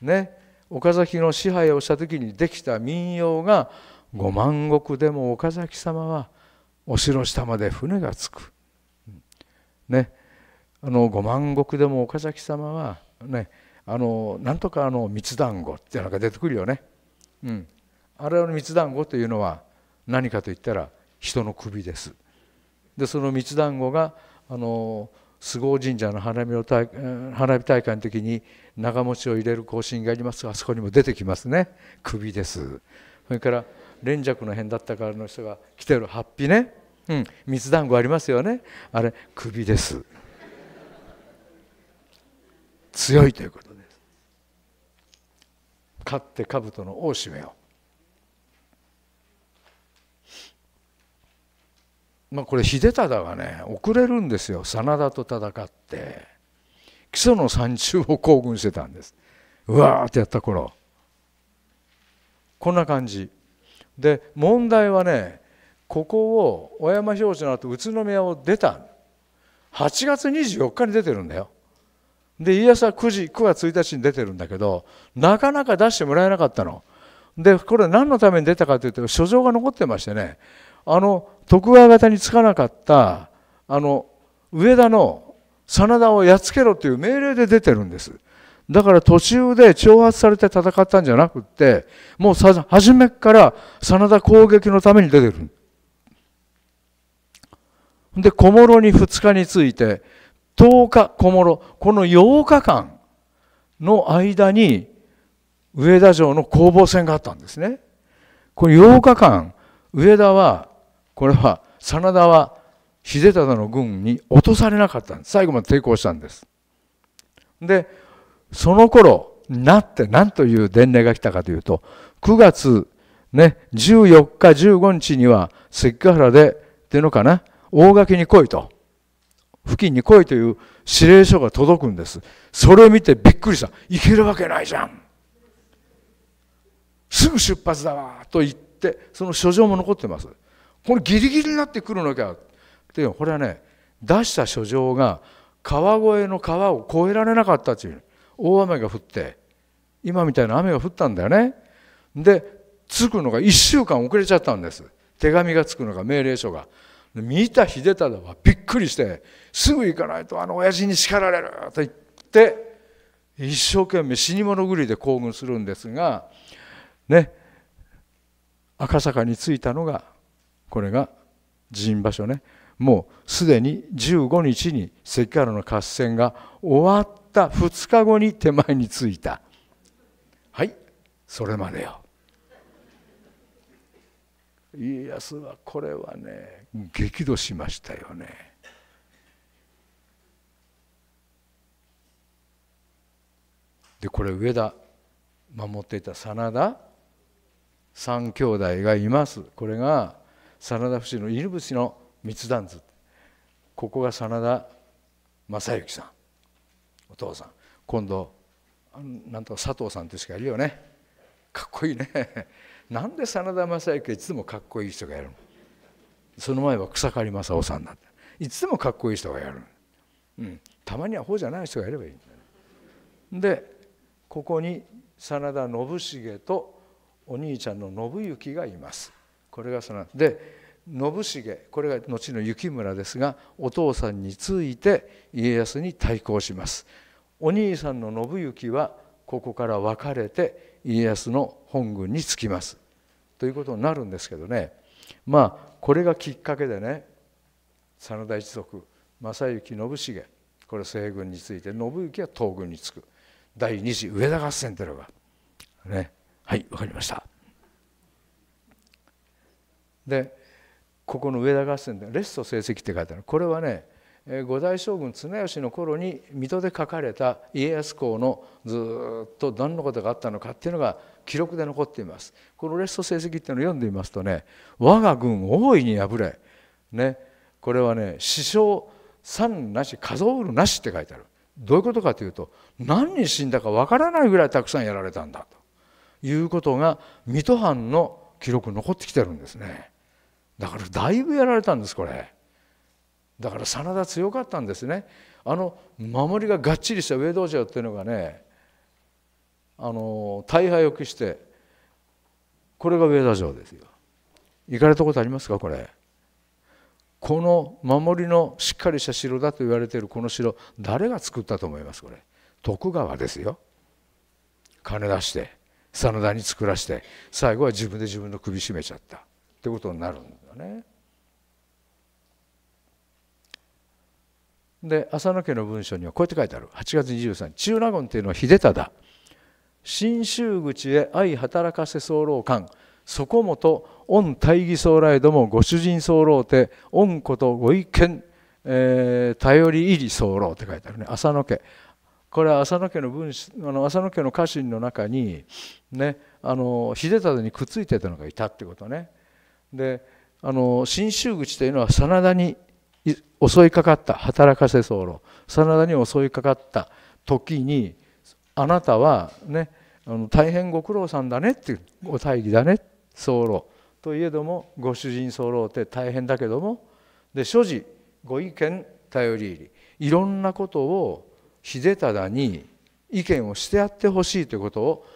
ね岡崎の支配をした時にできた民謡が「五万石でも岡崎様はお城下まで船が着く」ねあの五万石でも岡崎様はねあのなんとかあの蜜団子っていうのが出てくるよね、うん、あれの蜜団子というのは何かといったら人の首ですでその蜜団子があの菅生神社の花火の大花火大会の時に長持ちを入れる行進がありますがあそこにも出てきますね首ですそれから連尺の辺だったからの人が来てるッっーね、うん、蜜団子ありますよねあれ首です強いということです。勝って兜の大を締めよう。まあこれ秀忠がね遅れるんですよ真田と戦って基礎の山中を行軍してたんですうわーってやった頃こんな感じで問題はねここを小山表地の後宇都宮を出た8月24日に出てるんだよで家康は9時9月1日に出てるんだけどなかなか出してもらえなかったの。でこれ何のために出たかというと書状が残ってましてねあの徳川方につかなかったあの上田の真田をやっつけろという命令で出てるんです。だから途中で挑発されて戦ったんじゃなくってもう初めから真田攻撃のために出てる。で小諸に2日について10日小諸この8日間の間に上田城の攻防戦があったんですねこの8日間上田はこれは真田は秀忠の軍に落とされなかったんです最後まで抵抗したんですでその頃なって何という伝令が来たかというと9月、ね、14日15日には関ヶ原でっていうのかな大垣に来いと付近に来いという指令書が届くんですそれを見てびっくりした行けるわけないじゃんすぐ出発だわと言ってその書状も残ってますこれギリギリになってくるのかってこれはね出した書状が川越の川を越えられなかったという大雨が降って今みたいな雨が降ったんだよねで着くのが1週間遅れちゃったんです手紙が着くのが命令書が見た秀忠はびっくりしてすぐ行かないとあの親父に叱られると言って一生懸命死に物狂いで行軍するんですがね赤坂に着いたのがこれが寺院場所ねもうすでに15日に関ヶ原の合戦が終わった2日後に手前に着いたはいそれまでよ家康はこれはね激怒しましたよね。でこれ上田守っていた真田三兄弟がいますこれが真田伏の犬伏の密談図ここが真田正幸さんお父さん今度なんと佐藤さんってしかいるよねかっこいいね なんで真田昌幸いつもかっこいい人がやるのその前は草刈正雄さんだっていつもかっこいい人がやる、うん、たまにはほうじゃない人がやればいいんだでここに真田信繁とお兄ちゃんの信行がいますこれがそので信繁これが後の幸村ですがお父さんについて家康に対抗しますお兄さんの信行はここから別れて家康の本軍につきますということになるんですけどねまあこれがきっかけでね真田一族正行信繁これ西軍について信行は東軍につく第2次上田合戦というのがねはい分かりましたでここの上田合戦でレスト成績って書いてあるこれはね五代将軍綱吉の頃に水戸で書かれた家康公のずっとどんなことがあったのかっていうのが記録で残っていますこのレスト成績っていうのを読んでみますとね「我が軍大いに敗れ」ねこれはね「死傷三なし数うるなし」って書いてあるどういうことかというと何人死んだかわからないぐらいたくさんやられたんだということが水戸藩の記録残ってきてるんですねだからだいぶやられたんですこれ。だから真田強かったんですねあの守りががっちりした上道城っていうのがねあの大敗を期してこれが上田城ですよ行かれたことありますかこれこの守りのしっかりした城だと言われているこの城誰が作ったと思いますこれ徳川ですよ金出して真田に作らして最後は自分で自分の首絞めちゃったってことになるんだね。で浅野家の文章にはこうやって書いてある8月23日中納言というのは秀忠信州口へ相働かせ候官そこもと御大義総来どもご主人候て御ことご意見、えー、頼り入り候って書いてあるね浅野家これは浅野家の文あの浅野家の家臣の中に、ね、あの秀忠にくっついてたのがいたってことね。であの信州口というのは真田に襲いかかった働かせ候真田に襲いかかった時にあなたはねあの大変ご苦労さんだねっていうご大義だね候といえどもご主人候って大変だけどもで所持ご意見頼り入りいろんなことを秀忠に意見をしてやってほしいということを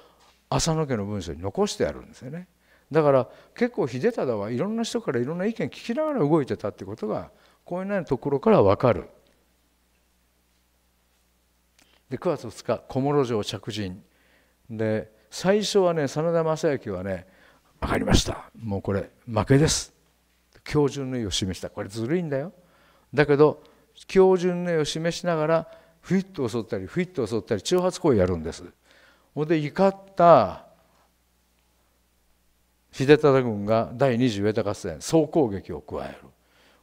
浅野家の文書に残してあるんですよねだから結構秀忠はいろんな人からいろんな意見聞きながら動いてたってことがこういうようなところから分かるで9月2日小諸城着陣で最初はね真田昌幸はね「分かりましたもうこれ負けです」標準の意を示したこれずるいんだよだけど標準の意を示しながらフィッと襲ったりフィッと襲ったり挑発行為やるんですほんで怒った秀忠軍が第二次上田合戦総攻撃を加える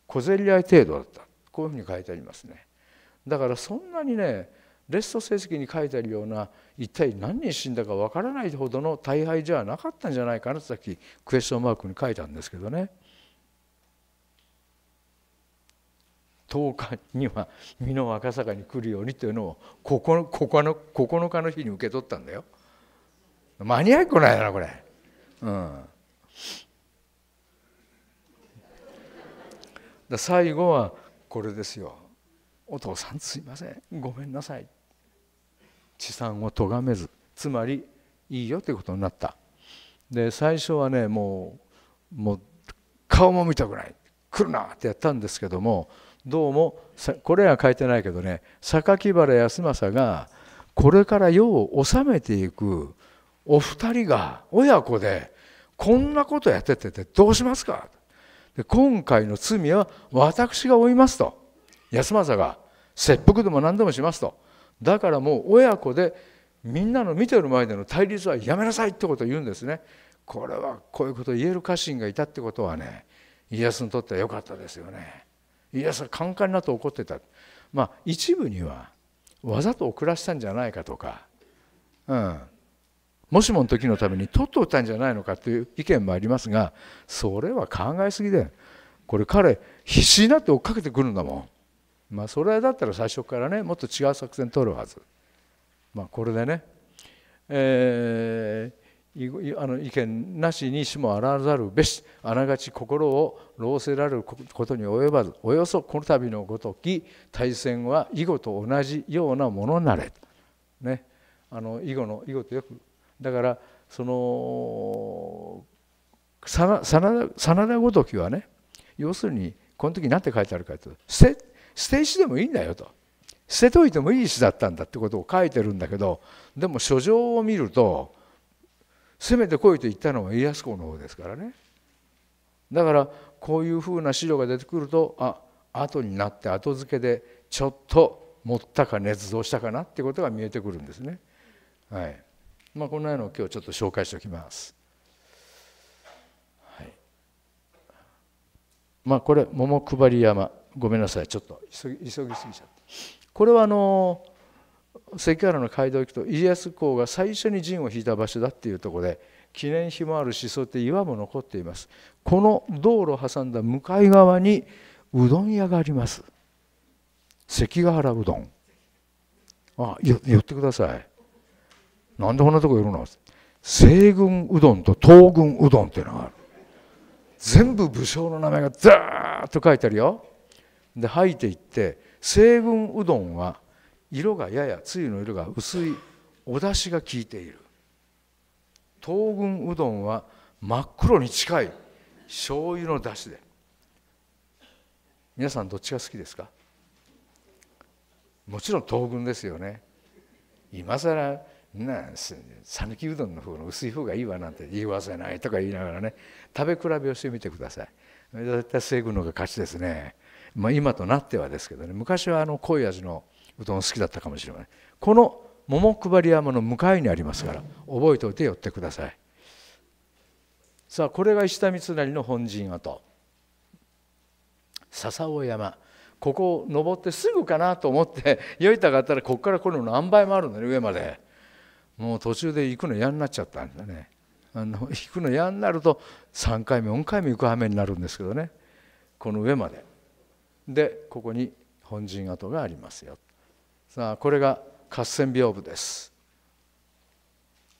小競り合い程度だったこういうふうに書いてありますねだからそんなにねレスト成績に書いてあるような一体何人死んだかわからないほどの大敗じゃなかったんじゃないかなとさっきクエスチョンマークに書いたんですけどね10日には美濃赤坂に来るようにというのを9日の ,9 日の日に受け取ったんだよ。間に合いこないなこれ。うんだ最後はこれですよ「お父さんすいませんごめんなさい」地産を咎めずつまりいいよということになったで最初はねもうもう顔も見たくない来るなってやったんですけどもどうもこれは書いてないけどね榊原康政がこれから世を治めていくお二人が親子でこんなことやっててどうしますかで今回の罪は私が負いますと安政が切腹でも何でもしますとだからもう親子でみんなの見てる前での対立はやめなさいってことを言うんですねこれはこういうことを言える家臣がいたってことはね家康にとっては良かったですよね家康はカンカンになって怒ってたまあ一部にはわざと遅らせたんじゃないかとか、うん、もしもの時のために取っておいたんじゃないのかという意見もありますがそれは考えすぎでこれ彼必死になって追っかけてくるんだもんまあそれだったら最初からねもっと違う作戦取るはずまあこれでねえー、あの意見なしにしもあらざるべしあながち心を労せられることに及ばずおよそこの度のごとき対戦は囲碁と同じようなものなれ、ね、あの囲碁の囲碁とよくだからその真田ごときはね要するにこの時何て書いてあるかというと捨て捨て石でもいいんだよと捨てといてもいい石だったんだってことを書いてるんだけどでも書状を見るとせめてこいと言ったのは家康公の方ですからねだからこういうふうな資料が出てくるとあ後になって後付けでちょっと持ったか捏造したかなってことが見えてくるんですね。はいまあ、こんなのを今日ちょっと紹介しておきます。はい、まあ、これ桃配山ごめんなさいちょっと急ぎすぎちゃってこれはあの関原の街道行くと家康公が最初に陣を引いた場所だっていうところで記念碑もあるしそうやって岩も残っていますこの道路を挟んだ向かい側にうどん屋があります関ヶ原うどんあ寄ってくださいなんでこんなとこいるの西軍うどんと東軍うどんっていうのがある全部武将の名前がずーっと書いてあるよで吐いていって西軍うどんは色がややつゆの色が薄いお出汁が効いている東軍うどんは真っ黒に近い醤油の出汁で皆さんどっちが好きですかもちろん東軍ですよね今更な讃岐うどんの方の薄い方がいいわなんて言わせないとか言いながらね食べ比べをしてみてください絶対西軍の方が勝ちですね、まあ、今となってはですけどね昔はあの濃い味のうどん好きだったかもしれませんこの桃配山の向かいにありますから覚えておいて寄ってくださいさあこれが石田三成の本陣跡笹尾山ここを登ってすぐかなと思って 酔いたかったらここから来るの何倍もあるのね上までもう途中で行くの嫌になっちゃったんだねあの 行くの嫌になると3回目4回目行く羽目になるんですけどねこの上まででここに本陣跡がありますよさあこれが合戦屏風です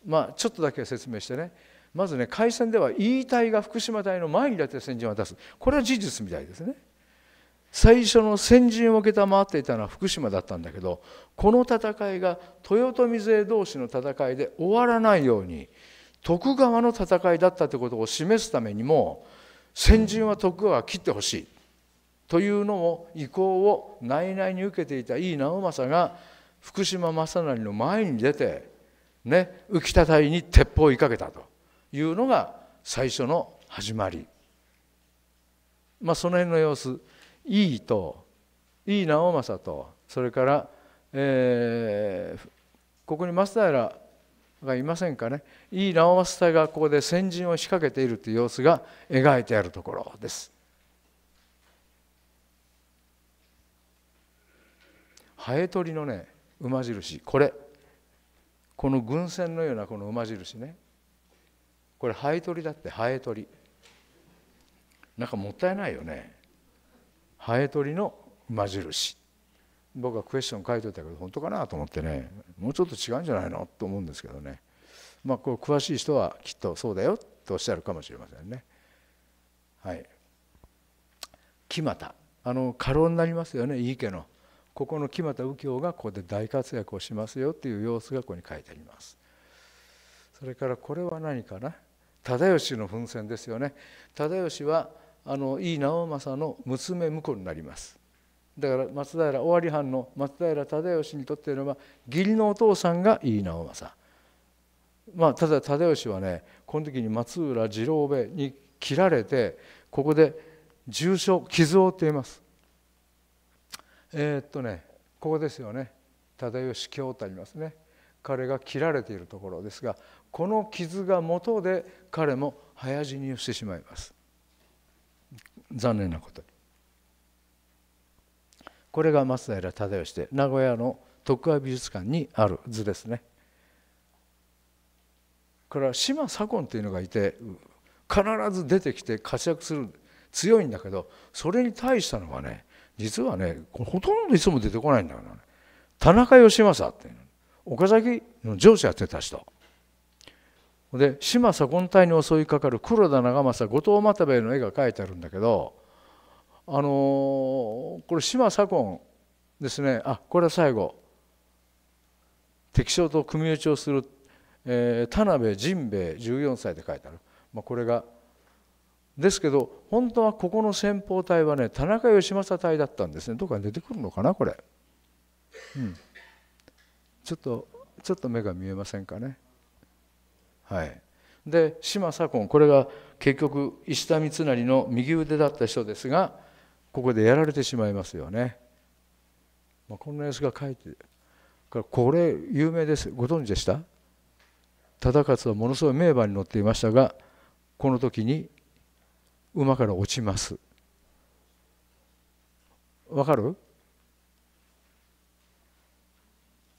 まあちょっとだけ説明してねまずね海戦では言い隊が福島隊の前に立て先陣を出すこれは事実みたいですね最初の先陣を承っていたのは福島だったんだけどこの戦いが豊臣勢同士の戦いで終わらないように徳川の戦いだったということを示すためにも先陣は徳川は切ってほしいというのを意向を内々に受けていた井伊直政が福島正成の前に出て、ね、浮きたたに鉄砲を追いかけたというのが最初の始まり、まあ、その辺の様子井伊と井伊直政とそれからえー、ここに松平がいませんかねいい直政がここで先陣を仕掛けているという様子が描いてあるところです。ハエ取りのね馬印これこの軍船のようなこの馬印ねこれハエ取りだってハエ取りなんかもったいないよねハエ取りの馬印僕はクエスチョン書いといたけど本当かなと思ってねもうちょっと違うんじゃないのと思うんですけどねまあこう詳しい人はきっとそうだよとおっしゃるかもしれませんね。はい、木俣あの過労になりますよね井伊家のここの木俣右京がここで大活躍をしますよっていう様子がここに書いてあります。それからこれは何かな忠義の奮戦ですよね。忠義はあの井伊直政の娘婿になります。だから松平尾張藩の松平忠義にとってのは義理のお父さんが井伊直政まあただ忠義はねこの時に松浦次郎兵衛に切られてここで重傷傷を負っていますえー、っとねここですよね忠義京とありますね彼が切られているところですがこの傷が元で彼も早死にをしてしまいます残念なことにこれが松平忠義で名古屋の徳川美術館にある図ですね。これは島左近というのがいて必ず出てきて活躍する強いんだけどそれに対したのはね実はねほとんどいつも出てこないんだからね田中義政っていう岡崎の上司やってた人で島左近隊に襲いかかる黒田長政後藤又兵衛の絵が描いてあるんだけどあのこれ島左近ですねあこれは最後敵将と組み打ちをする、えー、田辺甚兵衛14歳で書いてある、まあ、これがですけど本当はここの先鋒隊はね田中義政隊だったんですねどこかに出てくるのかなこれ、うん、ちょっとちょっと目が見えませんかねはいで島左近これが結局石田三成の右腕だった人ですがここでやられてしまいますよね。まあ、こんなやつが書いてこれ有名ですご存知でした忠勝はものすごい名馬に乗っていましたがこの時に馬から落ちます。わかる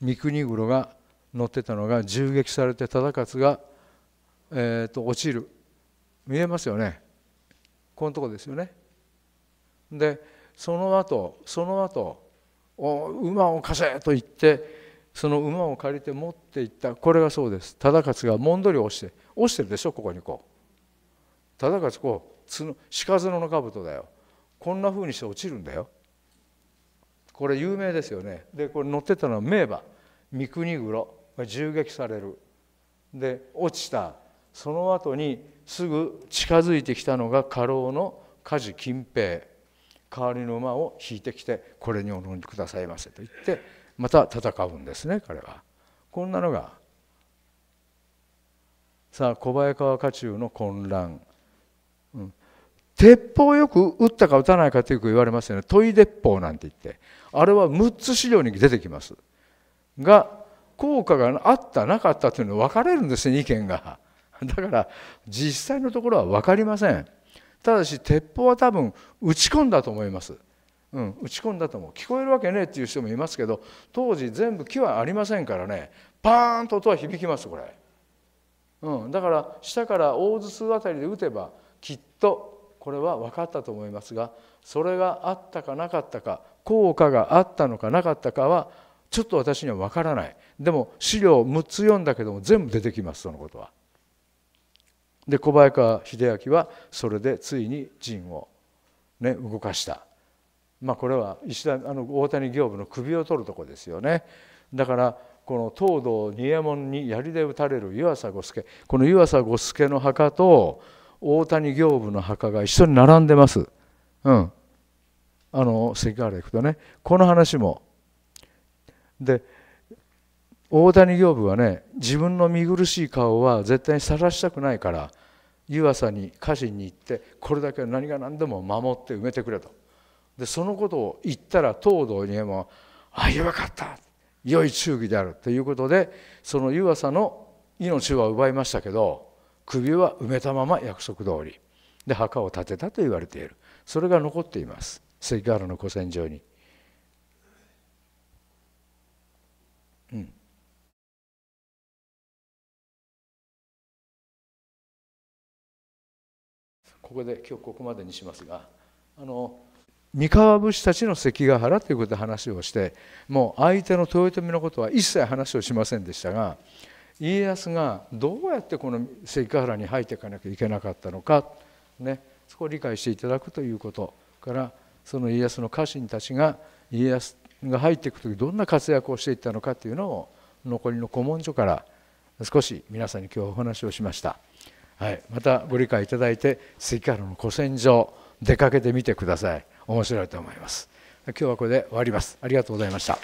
三国黒が乗ってたのが銃撃されて忠勝が、えー、と落ちる見えますよねこのとこですよね。でその後その後お馬を貸せと言ってその馬を借りて持っていったこれがそうです忠勝がもんどりを押して押してるでしょここにこう忠勝こう角鹿角の兜だよこんなふうにして落ちるんだよこれ有名ですよねでこれ乗ってたのは名馬三国黒銃撃されるで落ちたその後にすぐ近づいてきたのが家老の梶金平代わりの馬を引いてきてこれにお乗りくださいませと言ってまた戦うんですね彼は。こんなのがさあ小早川家中の混乱、うん、鉄砲よく撃ったか撃たないかとよく言われますよね問い鉄砲なんて言ってあれは6つ資料に出てきますが効果があったなかったというのは分かれるんですね意見がだから実際のところは分かりませんただし鉄砲は多分打ち込んだと思います、うん、打ち込んだと思う聞こえるわけねえっていう人もいますけど当時全部木はありませんからねパーンと音は響きますこれ、うん、だから下から大筒数あたりで打てばきっとこれは分かったと思いますがそれがあったかなかったか効果があったのかなかったかはちょっと私には分からないでも資料6つ読んだけども全部出てきますそのことは。で小早川秀明はそれでついに陣を、ね、動かした、まあ、これは石田あの大谷行部の首を取るとこですよねだからこの東堂仁右衛門に槍で撃たれる湯浅五助この湯浅五助の墓と大谷行部の墓が一緒に並んでます、うん、あの関川原行くとねこの話もで大谷行部はね自分の見苦しい顔は絶対に晒したくないから湯浅に家臣に行ってこれだけは何が何でも守って埋めてくれとでそのことを言ったら東堂にも「ああよかった良い忠義である」ということでその湯浅の命は奪いましたけど首は埋めたまま約束通りで墓を建てたと言われているそれが残っています関ヶ原の古戦場に。ここで今日ここまでにしますがあの三河武士たちの関ヶ原ということで話をしてもう相手の豊臣のことは一切話をしませんでしたが家康がどうやってこの関ヶ原に入っていかなきゃいけなかったのか、ね、そこを理解していただくということからその家康の家臣たちが家康が入っていく時どんな活躍をしていったのかというのを残りの古文書から少し皆さんに今日お話をしました。はい、またご理解いただいて関原の古戦場出かけてみてください面白いと思います今日はこれで終わりますありがとうございました